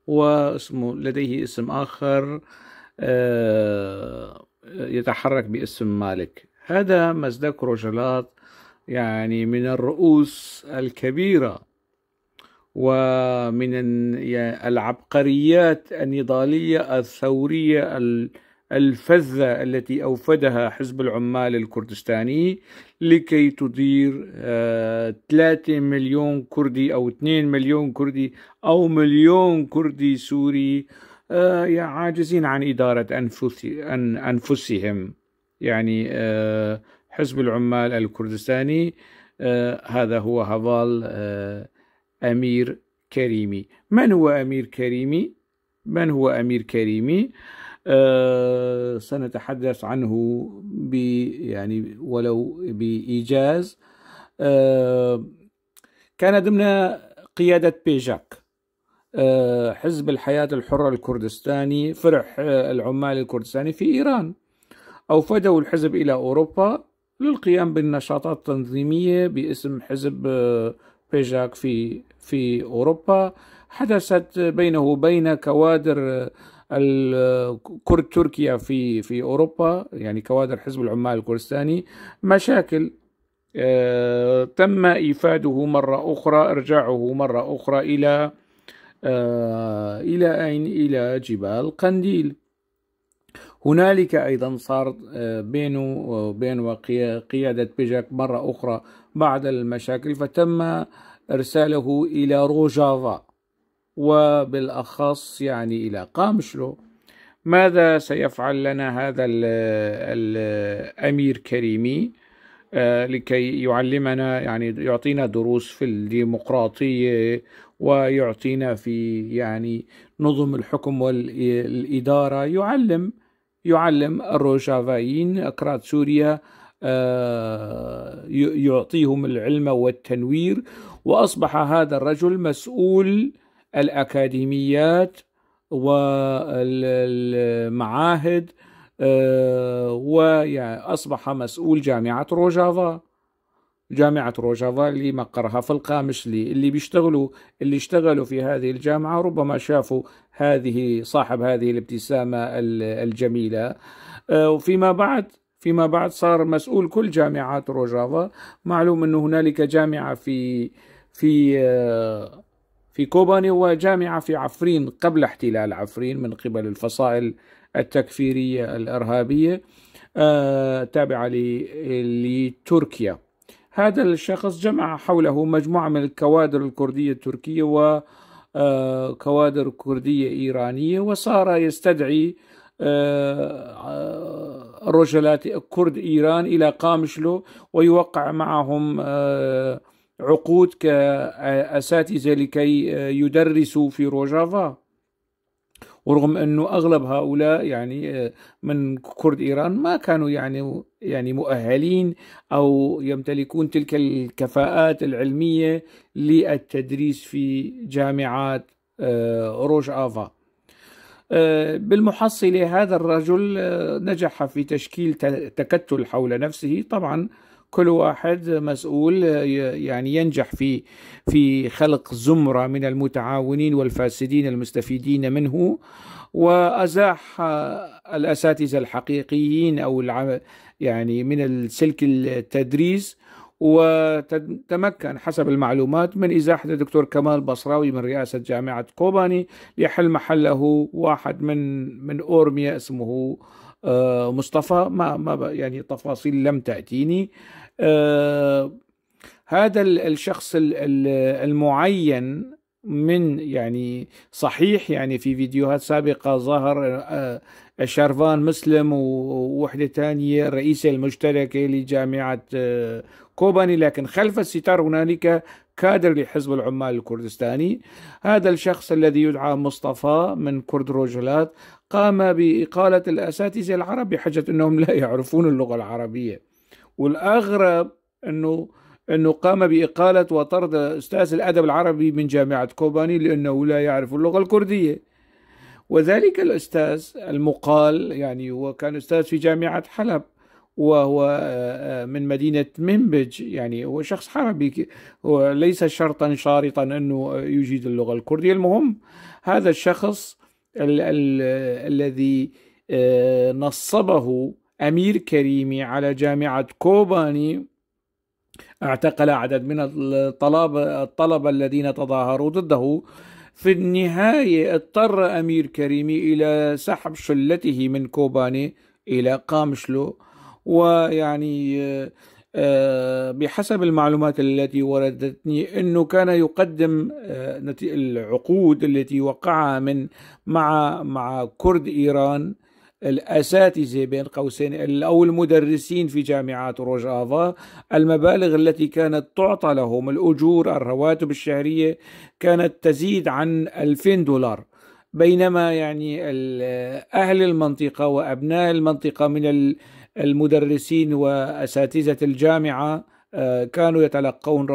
واسمه لديه اسم آخر آه، يتحرك باسم مالك هذا مزدك روشلات يعني من الرؤوس الكبيرة ومن العبقريات النضالية الثورية الفذة التي أوفدها حزب العمال الكردستاني لكي تدير 3 آه، مليون كردي أو 2 مليون كردي أو مليون كردي سوري آه، عاجزين عن إدارة أنفسهم يعني آه، حزب العمال الكردستاني هذا هو هفال أمير كريمي من هو أمير كريمي؟ من هو أمير كريمي؟ آه، سنتحدث عنه ب يعني ولو بإيجاز آه، كان ضمن قيادة بيجاك آه، حزب الحياة الحرة الكردستاني فرع العمال الكردستاني في إيران أوفدوا الحزب إلى أوروبا للقيام بالنشاطات التنظيمية باسم حزب بيجاك في في أوروبا حدثت بينه وبين كوادر الكرد تركيا في في أوروبا يعني كوادر حزب العمال الكردستاني مشاكل آه تم إيفاده مرة أخرى إرجاعه مرة أخرى إلى آه إلى أين إلى جبال قنديل هنالك أيضا صار بينه آه، وبين قيادة بيجاك مرة أخرى بعض المشاكل فتم إرساله إلى روجافا وبالأخص يعني إلى قامشلو ماذا سيفعل لنا هذا الأمير كريمي آه، لكي يعلمنا يعني يعطينا دروس في الديمقراطية ويعطينا في يعني نظم الحكم والإدارة يعلم يعلم الروجافايين أكراد سوريا آه، يعطيهم العلم والتنوير وأصبح هذا الرجل مسؤول الأكاديميات والمعاهد آه، وأصبح يعني مسؤول جامعة روجافا جامعة روجافا اللي مقرها في القامشلي اللي بيشتغلوا اللي اشتغلوا في هذه الجامعة ربما شافوا هذه صاحب هذه الابتسامة الجميلة آه، وفيما بعد فيما بعد صار مسؤول كل جامعات روجافا معلوم أنه هنالك جامعة في في آه، في كوباني وجامعة في عفرين قبل احتلال عفرين من قبل الفصائل التكفيرية الإرهابية آه، تابعة لتركيا هذا الشخص جمع حوله مجموعة من الكوادر الكردية التركية وكوادر آه، كردية إيرانية وصار يستدعي آه، رجلات كرد إيران إلى قامشلو ويوقع معهم عقود كأساتذة لكي آه، يدرسوا في روجافا ورغم انه اغلب هؤلاء يعني آه، من كرد ايران ما كانوا يعني يعني مؤهلين او يمتلكون تلك الكفاءات العلميه للتدريس في جامعات آه، روج افا بالمحصله هذا الرجل نجح في تشكيل تكتل حول نفسه طبعا كل واحد مسؤول يعني ينجح في في خلق زمرة من المتعاونين والفاسدين المستفيدين منه وأزاح الأساتذة الحقيقيين أو يعني من السلك التدريس وتمكن حسب المعلومات من إزاحة الدكتور كمال بصراوي من رئاسة جامعة كوباني ليحل محله واحد من من أورميا اسمه آه، مصطفى ما ما يعني تفاصيل لم تأتيني آه، هذا الشخص المعين من يعني صحيح يعني في فيديوهات سابقة ظهر آه، شرفان مسلم ووحدة ثانية الرئيسة المشتركة لجامعة آه، كوباني لكن خلف الستار هنالك كادر لحزب العمال الكردستاني هذا الشخص الذي يدعى مصطفى من كرد روجلات قام بإقالة الأساتذة العرب بحجة أنهم لا يعرفون اللغة العربية والاغرب انه انه قام باقاله وطرد استاذ الادب العربي من جامعه كوباني لانه لا يعرف اللغه الكرديه وذلك الاستاذ المقال يعني هو كان استاذ في جامعه حلب وهو آه، من مدينة منبج يعني هو شخص عربي ليس شرطا شارطا أنه يجيد اللغة الكردية المهم هذا الشخص الذي آه، نصبه أمير كريمي على جامعة كوباني اعتقل عدد من الطلاب الطلبة الذين تظاهروا ضده في النهاية اضطر أمير كريمي إلى سحب شلته من كوباني إلى قامشلو ويعني آه، آه، بحسب المعلومات التي وردتني أنه كان يقدم آه، العقود التي وقعها من مع مع كرد إيران الأساتذة بين قوسين أو المدرسين في جامعات روجافا المبالغ التي كانت تعطى لهم الأجور الرواتب الشهرية كانت تزيد عن 2000 دولار بينما يعني أهل المنطقة وأبناء المنطقة من المدرسين وأساتذة الجامعة آه، كانوا يتلقون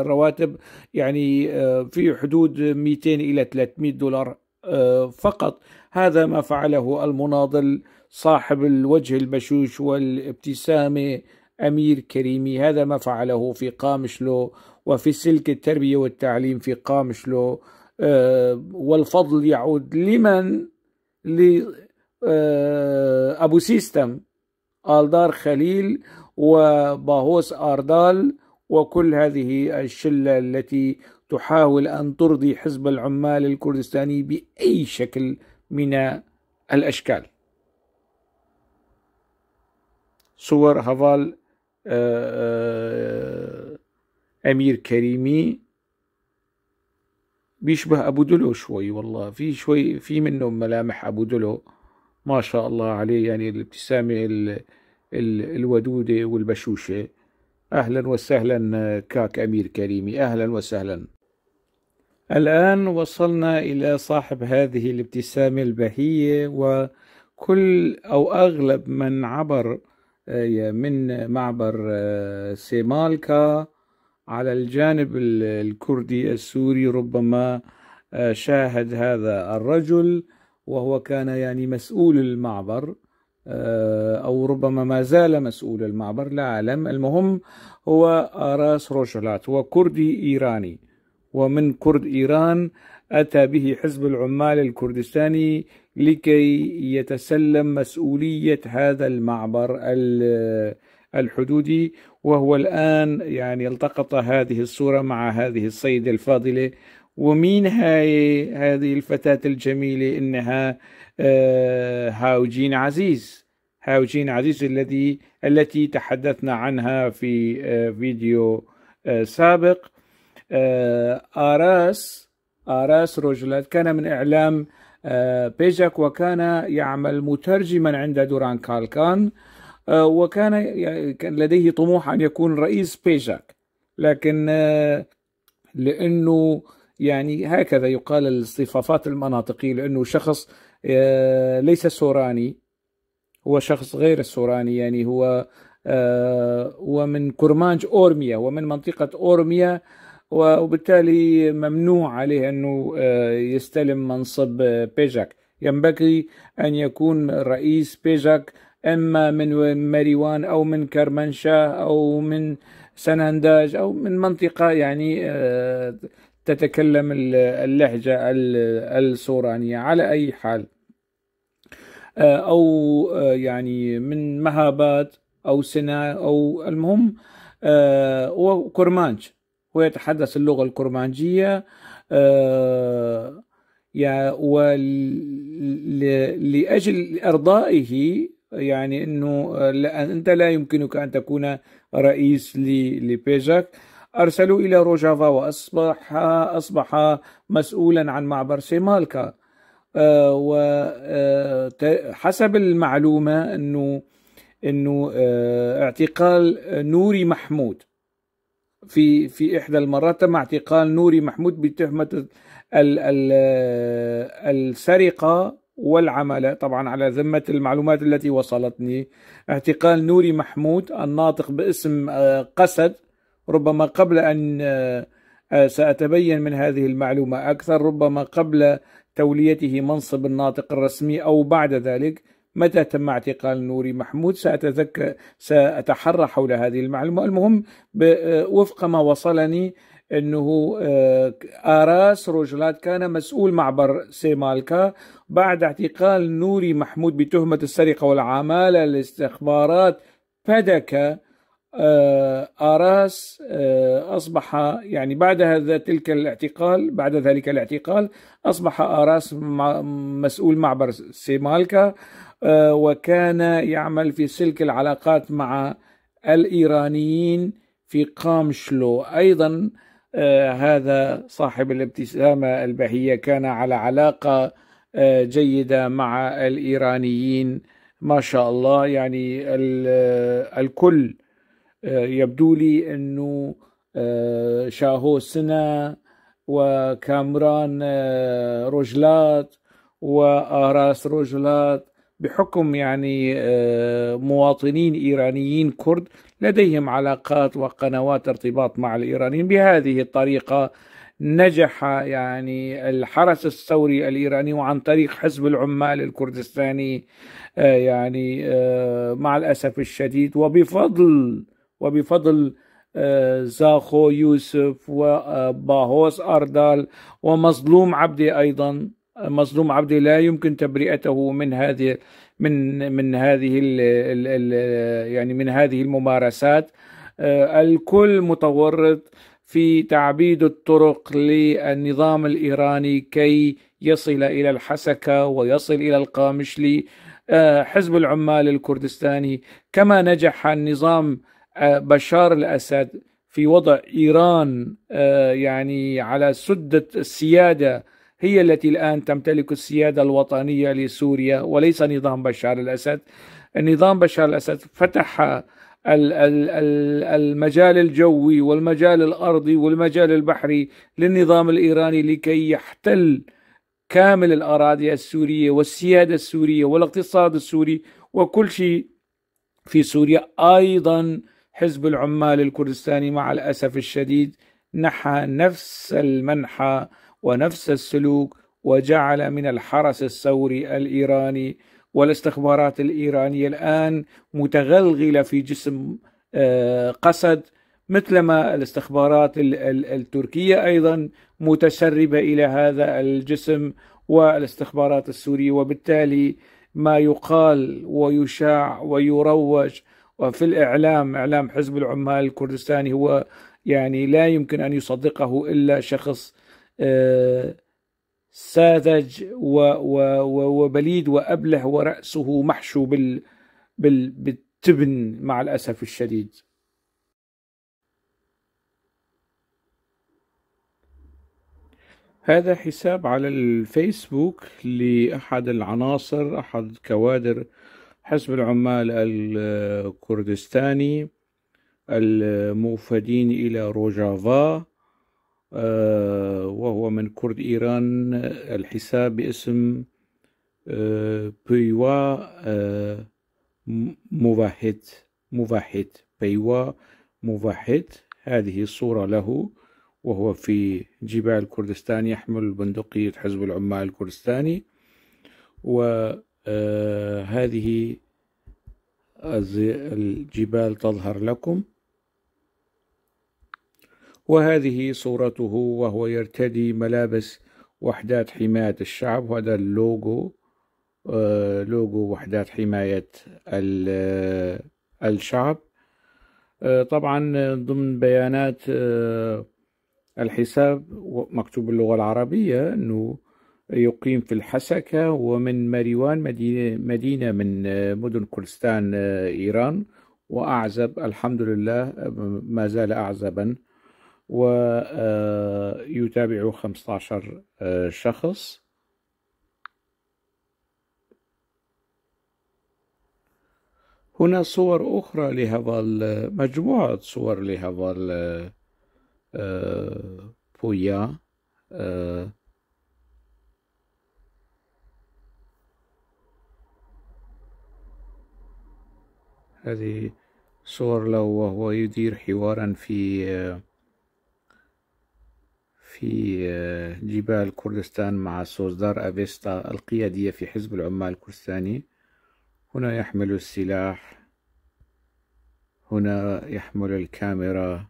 رواتب يعني آه، في حدود 200 إلى 300 دولار آه، فقط هذا ما فعله المناضل صاحب الوجه البشوش والابتسامه امير كريمي هذا ما فعله في قامشلو وفي سلك التربيه والتعليم في قامشلو آه، والفضل يعود لمن لأبو آه، سيستم آلدار خليل وباهوس آردال وكل هذه الشلة التي تحاول أن ترضي حزب العمال الكردستاني بأي شكل من الأشكال صور هفال آه، آه، أمير كريمي بيشبه أبو دلو شوي والله في شوي في منه ملامح أبو دلو ما شاء الله عليه يعني الابتسامة ال ال الودودة والبشوشة أهلا وسهلا آه، كاك أمير كريمي أهلا وسهلا الآن وصلنا إلى صاحب هذه الابتسامة البهية وكل أو أغلب من عبر آه، من معبر آه، سيمالكا على الجانب الكردي السوري ربما آه، شاهد هذا الرجل وهو كان يعني مسؤول المعبر أو ربما ما زال مسؤول المعبر لا أعلم المهم هو آراس روشلات هو كردي إيراني ومن كرد إيران أتى به حزب العمال الكردستاني لكي يتسلم مسؤولية هذا المعبر الحدودي وهو الآن يعني التقط هذه الصورة مع هذه السيدة الفاضلة ومين هاي هذه الفتاة الجميلة إنها آه، هاوجين عزيز هاوجين عزيز الذي التي تحدثنا عنها في آه، فيديو آه، سابق آه، آراس آراس روجلات كان من إعلام آه، بيجاك وكان يعمل مترجما عند دوران كالكان آه، وكان كان لديه طموح أن يكون رئيس بيجاك لكن لأنه يعني هكذا يقال الاصطفافات المناطقية لأنه شخص ليس سوراني هو شخص غير السوراني يعني هو ومن كرمانج أورميا ومن منطقة أورميا وبالتالي ممنوع عليه أنه آه، يستلم منصب آه، بيجاك ينبغي أن يكون رئيس بيجاك إما من مريوان أو من كرمنشاه أو من سنانداج أو من منطقة يعني آه، تتكلم اللهجة السورانية على أي حال أو يعني من مهابات أو سنا أو المهم وكرمانش ويتحدث اللغة الكرمانجية آه، ولأجل إرضائه يعني أنه أنت لا يمكنك أن تكون رئيس لبيجاك أرسلوا إلى روجافا وأصبح أصبح مسؤولا عن معبر سيمالكا آه، وحسب آه، المعلومة أنه أنه اعتقال نوري محمود في في إحدى المرات تم اعتقال نوري محمود بتهمة السرقة والعمله طبعا على ذمة المعلومات التي وصلتني اعتقال نوري محمود الناطق باسم آه، قسد ربما قبل أن آه، آه، سأتبين من هذه المعلومة أكثر ربما قبل توليته منصب الناطق الرسمي أو بعد ذلك متى تم اعتقال نوري محمود سأتذكر سأتحرى حول هذه المعلومة المهم وفق ما وصلني انه آه، اراس روجلات كان مسؤول معبر سيمالكا بعد اعتقال نوري محمود بتهمه السرقه والعماله الاستخبارات فدك آه، آراس آه، أصبح يعني بعد هذا تلك الاعتقال بعد ذلك الاعتقال أصبح آراس مسؤول معبر سيمالكا آه، وكان يعمل في سلك العلاقات مع الإيرانيين في قامشلو أيضا آه، هذا صاحب الابتسامة البهية كان على علاقة آه، جيدة مع الإيرانيين ما شاء الله يعني الكل يبدو لي أنه شاهو سنا وكامران رجلات وآراس رجلات بحكم يعني آه، مواطنين ايرانيين كرد لديهم علاقات وقنوات ارتباط مع الايرانيين بهذه الطريقه نجح يعني الحرس الثوري الايراني وعن طريق حزب العمال الكردستاني آه، يعني آه، مع الاسف الشديد وبفضل وبفضل زاخو يوسف وباهوس اردال ومظلوم عبدي ايضا مظلوم عبدي لا يمكن تبرئته من هذه من من هذه الـ ال ال يعني من هذه الممارسات آه، الكل متورط في تعبيد الطرق للنظام الايراني كي يصل الى الحسكه ويصل الى القامشلي آه، حزب العمال الكردستاني كما نجح النظام آه، بشار الاسد في وضع ايران يعني على سده السياده هي التي الآن تمتلك السيادة الوطنية لسوريا وليس نظام بشار الأسد نظام بشار الأسد فتح المجال الجوي والمجال الأرضي والمجال البحري للنظام الإيراني لكي يحتل كامل الأراضي السورية والسيادة السورية والاقتصاد السوري وكل شيء في سوريا أيضا حزب العمال الكردستاني مع الأسف الشديد نحى نفس المنحى ونفس السلوك وجعل من الحرس الثوري الإيراني والاستخبارات الإيرانية الآن متغلغلة في جسم آه، قسد مثلما الاستخبارات التركية أيضا متسربة إلى هذا الجسم والاستخبارات السورية وبالتالي ما يقال ويشاع ويروج وفي الإعلام إعلام حزب العمال الكردستاني هو يعني لا يمكن أن يصدقه إلا شخص ساذج وبليد وأبله ورأسه محشو بال بالتبن مع الأسف الشديد هذا حساب على الفيسبوك لأحد العناصر أحد كوادر حزب العمال الكردستاني الموفدين إلى روجافا آه، وهو من كرد إيران الحساب باسم آه، بيوا موحد آه، موحد بيوا موحد هذه الصورة له وهو في جبال كردستان يحمل بندقية حزب العمال الكردستاني وهذه الجبال تظهر لكم وهذه صورته وهو يرتدي ملابس وحدات حماية الشعب وهذا اللوجو آه، لوجو وحدات حماية آه، الشعب آه، طبعا ضمن بيانات الحساب مكتوب باللغة العربية أنه يقيم في الحسكة ومن ماريوان مدينة, مدينة من مدن كردستان إيران وأعزب الحمد لله ما زال أعزبا ويتابعه آه، 15 آه، شخص هنا صور أخرى لهذا مجموعة صور لهذا البويا آه، هذه صور له وهو يدير حوارا في في آه، جبال كردستان مع سوزدار أفيستا القيادية في حزب العمال الكردستاني هنا يحمل السلاح هنا يحمل الكاميرا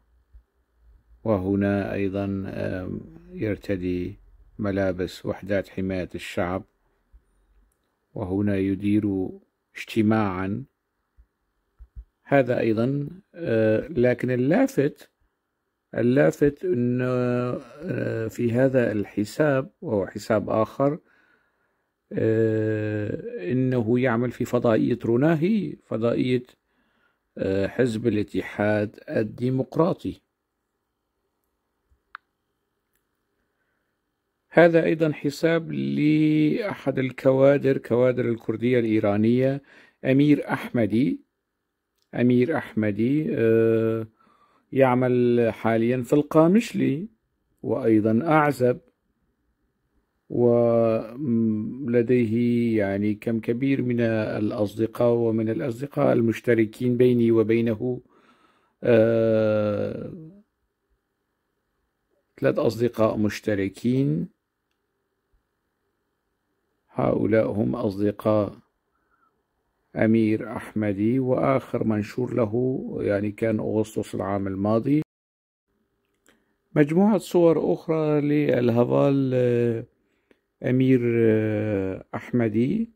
وهنا أيضا يرتدي ملابس وحدات حماية الشعب وهنا يدير اجتماعا هذا أيضا آه، لكن اللافت اللافت أنه آه، في هذا الحساب وهو حساب آخر آه، أنه يعمل في فضائية روناهي فضائية آه، حزب الاتحاد الديمقراطي هذا أيضا حساب لأحد الكوادر كوادر الكردية الإيرانية أمير أحمدي أمير أحمدي آه يعمل حاليا في القامشلي وأيضا أعزب ولديه يعني كم كبير من الأصدقاء ومن الأصدقاء المشتركين بيني وبينه آه ثلاث أصدقاء مشتركين هؤلاء هم أصدقاء أمير أحمدي وآخر منشور له يعني كان أغسطس العام الماضي مجموعة صور أخرى للهفال آه، أمير آه، أحمدي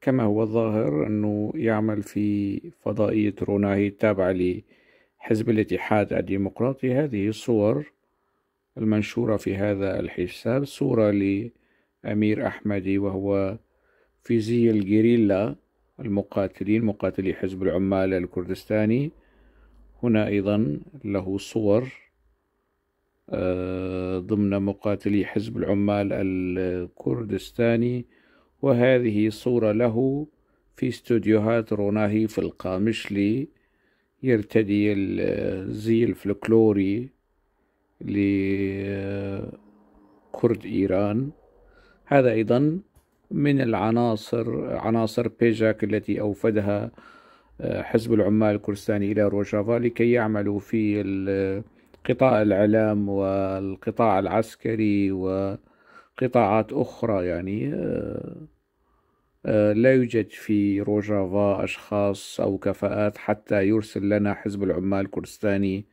كما هو ظاهر أنه يعمل في فضائية روناهي التابعة لحزب الاتحاد الديمقراطي هذه الصور المنشورة في هذا الحساب صورة لأمير أحمدي وهو في زي الجريلا المقاتلين مقاتلي حزب العمال الكردستاني هنا أيضا له صور آه، ضمن مقاتلي حزب العمال الكردستاني وهذه صورة له في استوديوهات روناهي في القامشلي يرتدي الزي الفلكلوري لكرد إيران هذا أيضا من العناصر عناصر بيجاك التي أوفدها آه، حزب العمال الكردستاني إلى روجافا لكي يعملوا في قطاع الإعلام والقطاع العسكري وقطاعات أخرى يعني آه، آه، لا يوجد في روجافا أشخاص أو كفاءات حتى يرسل لنا حزب العمال الكردستاني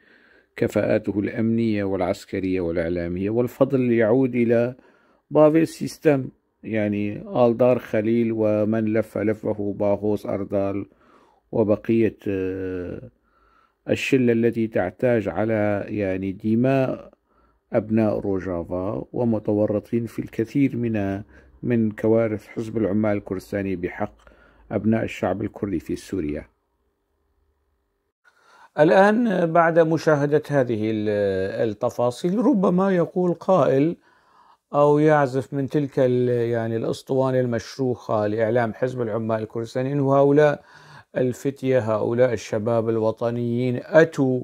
كفاءاته الأمنية والعسكرية والإعلامية والفضل يعود إلى بافيل سيستم يعني آلدار خليل ومن لف لفه باغوس أردال وبقية آه، الشلة التي تعتاج على يعني دماء أبناء روجافا ومتورطين في الكثير من من كوارث حزب العمال الكردستاني بحق أبناء الشعب الكردي في سوريا الآن بعد مشاهدة هذه التفاصيل ربما يقول قائل أو يعزف من تلك يعني الأسطوانة المشروخة لإعلام حزب العمال الكردستاني إنه هؤلاء الفتية هؤلاء الشباب الوطنيين أتوا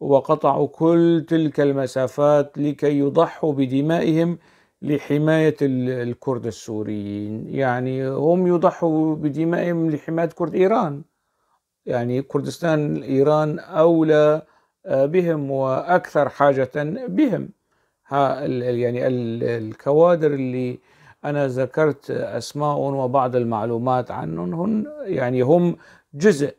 وقطعوا كل تلك المسافات لكي يضحوا بدمائهم لحماية الكرد السوريين يعني هم يضحوا بدمائهم لحماية كرد إيران يعني كردستان إيران أولى آه، بهم وأكثر حاجة بهم ها يعني الكوادر اللي أنا ذكرت أسماءهم وبعض المعلومات عنهم هن يعني هم جزء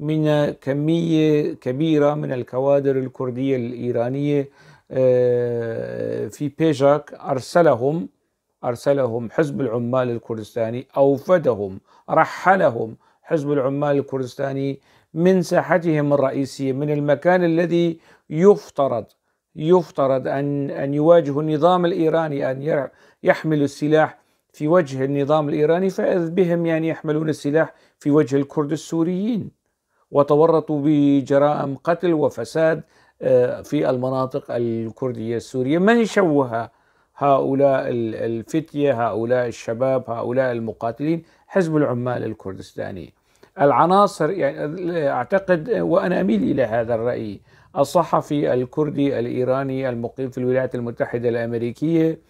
من كمية كبيرة من الكوادر الكردية الإيرانية آه، في بيجاك أرسلهم أرسلهم حزب العمال الكردستاني أوفدهم رحلهم حزب العمال الكردستاني من ساحتهم الرئيسية من المكان الذي يفترض يفترض أن أن يواجه النظام الإيراني أن يحمل السلاح في وجه النظام الإيراني فإذ بهم يعني يحملون السلاح في وجه الكرد السوريين وتورطوا بجرائم قتل وفساد آه، في المناطق الكردية السورية من شوه هؤلاء الفتية هؤلاء الشباب هؤلاء المقاتلين حزب العمال الكردستاني العناصر يعني أعتقد وأنا أميل إلى هذا الرأي الصحفي الكردي الإيراني المقيم في الولايات المتحدة الأمريكية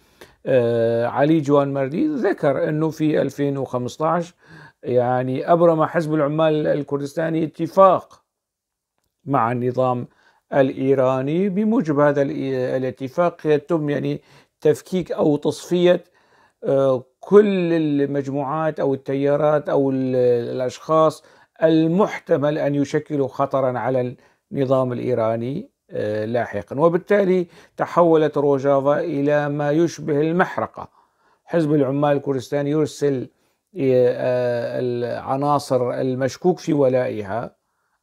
آه، علي جوان مردي ذكر أنه في 2015 يعني أبرم حزب العمال الكردستاني اتفاق مع النظام الإيراني بموجب هذا الاتفاق يتم يعني تفكيك أو تصفية آه، كل المجموعات أو التيارات أو الأشخاص المحتمل أن يشكلوا خطرا على النظام الإيراني آه، لاحقا وبالتالي تحولت روجافا إلى ما يشبه المحرقة حزب العمال الكردستاني يرسل آه، آه، العناصر المشكوك في ولائها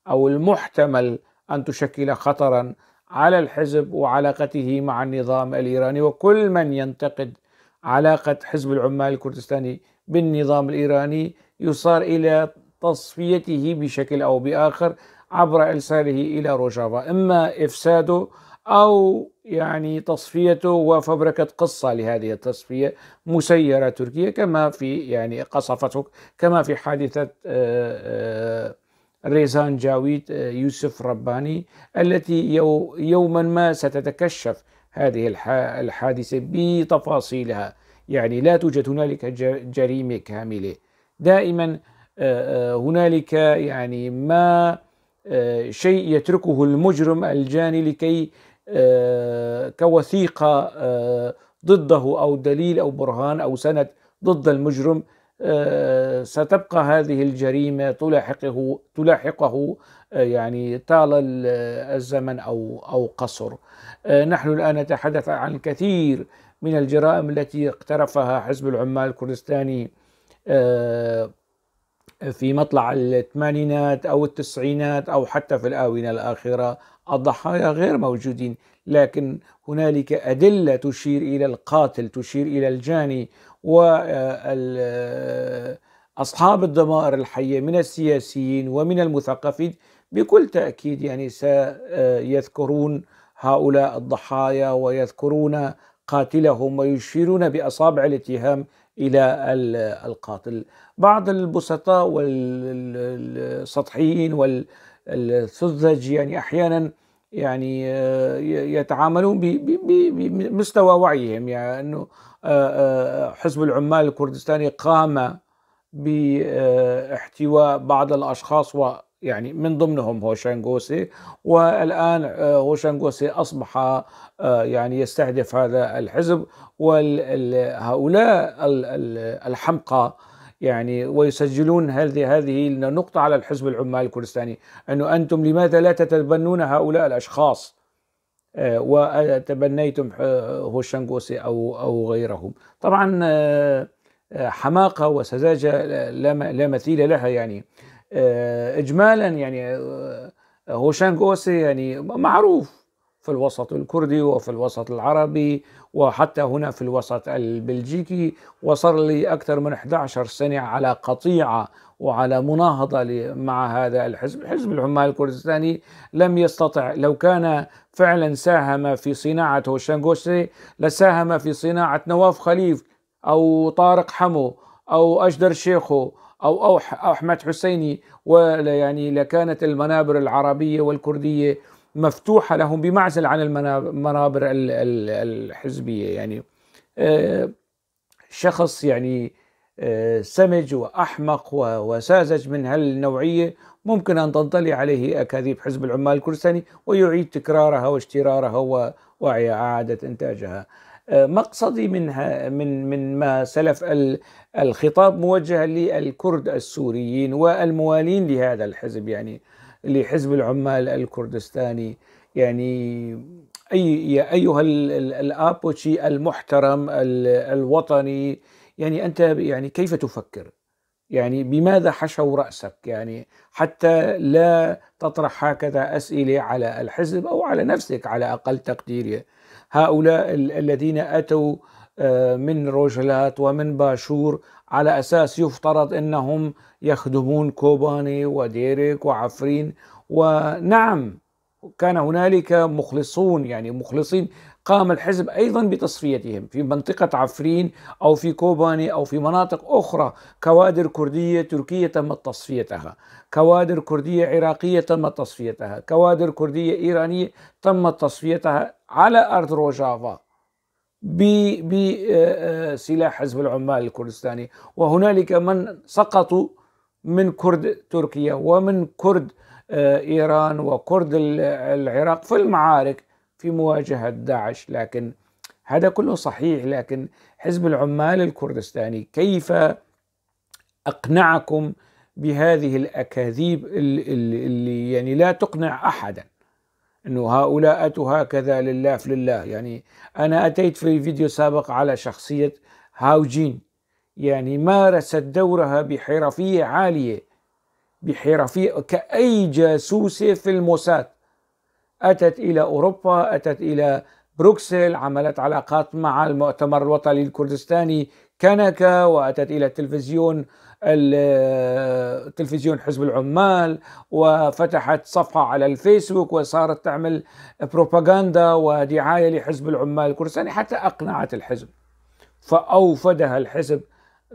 أو المحتمل أن تشكل خطرا على الحزب وعلاقته مع النظام الإيراني وكل من ينتقد علاقة حزب العمال الكردستاني بالنظام الإيراني يصار إلى تصفيته بشكل أو بآخر عبر إرساله إلى روجافا إما إفساده أو يعني تصفيته وفبركة قصة لهذه التصفية مسيرة تركية كما في يعني قصفته كما في حادثة آه، آه، ريزان جاويد آه، يوسف رباني التي يوما ما ستتكشف هذه الحادثة بتفاصيلها يعني لا توجد هنالك جريمة كاملة دائما هنالك يعني ما آه، شيء يتركه المجرم الجاني لكي آه، كوثيقه آه، ضده او دليل او برهان او سند ضد المجرم ستبقى هذه الجريمه تلاحقه تلاحقه يعني طال الزمن او او قصر. نحن الان نتحدث عن كثير من الجرائم التي اقترفها حزب العمال الكردستاني في مطلع الثمانينات أو التسعينات أو حتى في الآونة الأخيرة الضحايا غير موجودين لكن هنالك أدلة تشير إلى القاتل تشير إلى الجاني وأصحاب آه، آه، الضمائر الحية من السياسيين ومن المثقفين بكل تأكيد يعني سيذكرون هؤلاء الضحايا ويذكرون قاتلهم ويشيرون بأصابع الاتهام الى القاتل بعض البسطاء والسطحيين والسذج يعني احيانا يعني آه، يتعاملون بمستوى وعيهم يعني انه آه، آه، حزب العمال الكردستاني قام باحتواء بعض الاشخاص يعني من ضمنهم هوشنغوسي والان آه، هوشنغوسي اصبح آه، يعني يستهدف هذا الحزب وهؤلاء الحمقى يعني ويسجلون هذه هذه النقطة على الحزب العمال الكردستاني أنه أنتم لماذا لا تتبنون هؤلاء الأشخاص آه، وتبنيتم هوشنغوسي أو أو غيرهم طبعا حماقة وسذاجة لا مثيل لها يعني آه، اجمالا يعني آه، هوشان غوسي يعني معروف في الوسط الكردي وفي الوسط العربي وحتى هنا في الوسط البلجيكي وصار لي أكثر من 11 سنة على قطيعة وعلى مناهضة مع هذا الحزب حزب العمال الكردستاني لم يستطع لو كان فعلا ساهم في صناعة هوشانغوسي لساهم في صناعة نواف خليف أو طارق حمو أو أجدر شيخو أو أو أحمد حسيني يعني لكانت المنابر العربية والكردية مفتوحة لهم بمعزل عن المنابر الحزبية يعني آه، شخص يعني آه، سمج وأحمق وساذج من هالنوعية ممكن أن تنطلي عليه أكاذيب حزب العمال الكردستاني ويعيد تكرارها واشترارها وإعادة إنتاجها آه، مقصدي منها من من ما سلف الخطاب موجه للكرد السوريين والموالين لهذا الحزب يعني لحزب العمال الكردستاني يعني اي يا ايها الابوتشي المحترم الوطني يعني انت يعني كيف تفكر؟ يعني بماذا حشوا راسك؟ يعني حتى لا تطرح هكذا اسئله على الحزب او على نفسك على اقل تقدير هؤلاء الذين أتوا آه، من روجلات ومن باشور على أساس يفترض أنهم يخدمون كوباني وديريك وعفرين ونعم كان هنالك مخلصون يعني مخلصين قام الحزب أيضا بتصفيتهم في منطقة عفرين أو في كوباني أو في مناطق أخرى كوادر كردية تركية تم تصفيتها كوادر كردية عراقية تم تصفيتها كوادر كردية إيرانية تم تصفيتها على أرض روجافا بسلاح آه، آه، حزب العمال الكردستاني وهنالك من سقطوا من كرد تركيا ومن كرد آه، إيران وكرد العراق في المعارك في مواجهة داعش لكن هذا كله صحيح لكن حزب العمال الكردستاني كيف أقنعكم بهذه الأكاذيب اللي يعني لا تقنع أحدا أنه هؤلاء أتوا هكذا لله في لله يعني أنا أتيت في فيديو سابق على شخصية هاوجين يعني مارست دورها بحرفية عالية بحرفية كأي جاسوسة في الموساد أتت إلى أوروبا أتت إلى بروكسل عملت علاقات مع المؤتمر الوطني الكردستاني كنكا وأتت إلى التلفزيون التلفزيون حزب العمال وفتحت صفحة على الفيسبوك وصارت تعمل بروباغندا ودعاية لحزب العمال الكردستاني حتى أقنعت الحزب فأوفدها الحزب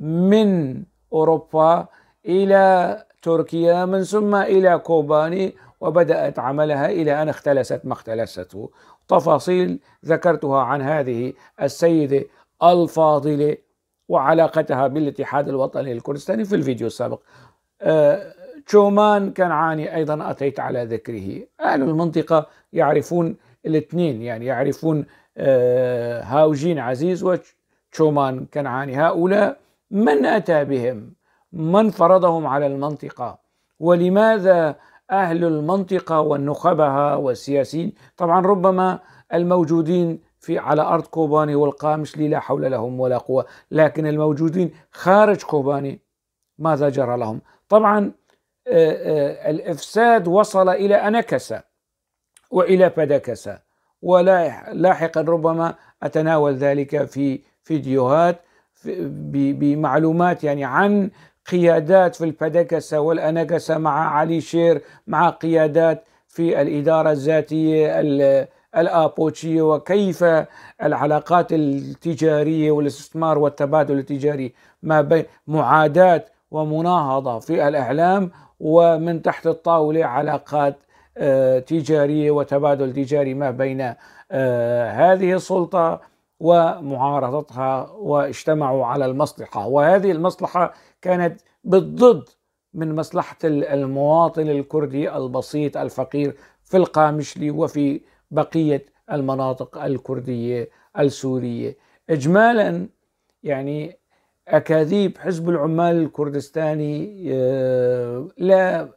من أوروبا إلى تركيا من ثم إلى كوباني وبدأت عملها إلى أن اختلست ما اختلسته تفاصيل ذكرتها عن هذه السيدة الفاضلة وعلاقتها بالاتحاد الوطني الكردستاني في الفيديو السابق آه، تشومان تشومان كنعاني أيضا أتيت على ذكره أهل المنطقة يعرفون الاثنين يعني يعرفون آه، هاوجين عزيز وتشومان كنعاني هؤلاء من أتى بهم من فرضهم على المنطقة ولماذا أهل المنطقة والنخبة والسياسيين طبعا ربما الموجودين في على أرض كوباني والقامشلي لا حول لهم ولا قوة لكن الموجودين خارج كوباني ماذا جرى لهم طبعا آه، آه، الإفساد وصل إلى أنكسة وإلى بدكسة ولاحقا ربما أتناول ذلك في فيديوهات بمعلومات يعني عن قيادات في البدكسة والأنكسة مع علي شير مع قيادات في الإدارة الذاتية الآبوتشية وكيف العلاقات التجارية والاستثمار والتبادل التجاري ما بين معاداة ومناهضة في الإعلام ومن تحت الطاولة علاقات آه، تجارية وتبادل تجاري ما بين آه، هذه السلطة ومعارضتها واجتمعوا على المصلحة وهذه المصلحة كانت بالضد من مصلحة المواطن الكردي البسيط الفقير في القامشلي وفي بقية المناطق الكردية السورية إجمالا يعني أكاذيب حزب العمال الكردستاني آه، لا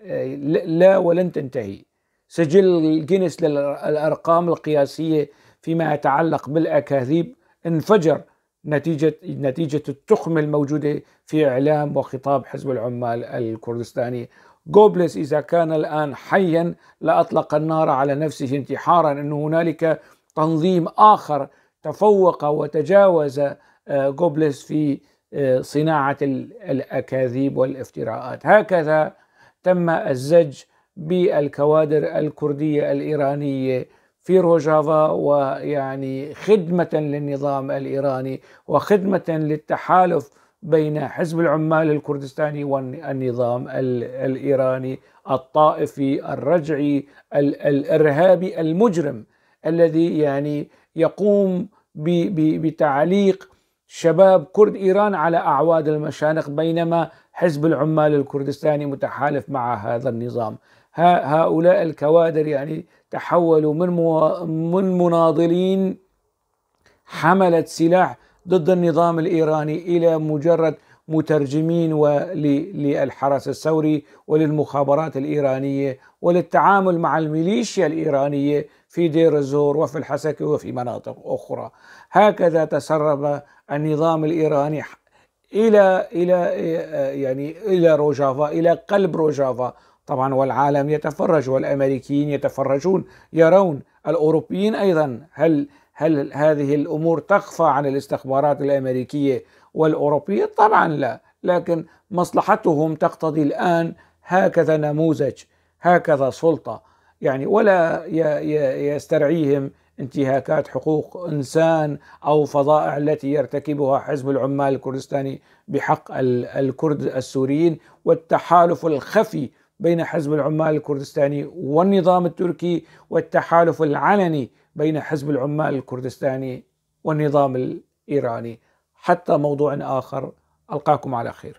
آه، لا ولن تنتهي سجل جينيس للأرقام القياسية فيما يتعلق بالأكاذيب انفجر نتيجة نتيجة التخمة الموجودة في إعلام وخطاب حزب العمال الكردستاني جوبلس إذا كان الآن حيا لأطلق النار على نفسه انتحارا أن هنالك تنظيم آخر تفوق وتجاوز جوبلس آه، في آه، صناعة الأكاذيب والافتراءات هكذا تم الزج بالكوادر الكردية الإيرانية في روجافا ويعني خدمة للنظام الإيراني وخدمة للتحالف بين حزب العمال الكردستاني والنظام الإيراني الطائفي الرجعي الإرهابي المجرم الذي يعني يقوم بتعليق شباب كرد إيران على أعواد المشانق بينما حزب العمال الكردستاني متحالف مع هذا النظام هؤلاء الكوادر يعني تحولوا من من مناضلين حملة سلاح ضد النظام الإيراني إلى مجرد مترجمين للحرس الثوري وللمخابرات الإيرانية وللتعامل مع الميليشيا الإيرانية في دير الزور وفي الحسكة وفي مناطق أخرى هكذا تسرب النظام الإيراني إلى إلى يعني إلى روجافا إلى قلب روجافا طبعا والعالم يتفرج والامريكيين يتفرجون يرون الاوروبيين ايضا هل هل هذه الامور تخفى عن الاستخبارات الامريكيه والاوروبيه؟ طبعا لا، لكن مصلحتهم تقتضي الان هكذا نموذج، هكذا سلطه، يعني ولا يسترعيهم انتهاكات حقوق انسان او فظائع التي يرتكبها حزب العمال الكردستاني بحق الكرد السوريين والتحالف الخفي بين حزب العمال الكردستاني والنظام التركي والتحالف العلني بين حزب العمال الكردستاني والنظام الايراني حتى موضوع اخر القاكم على خير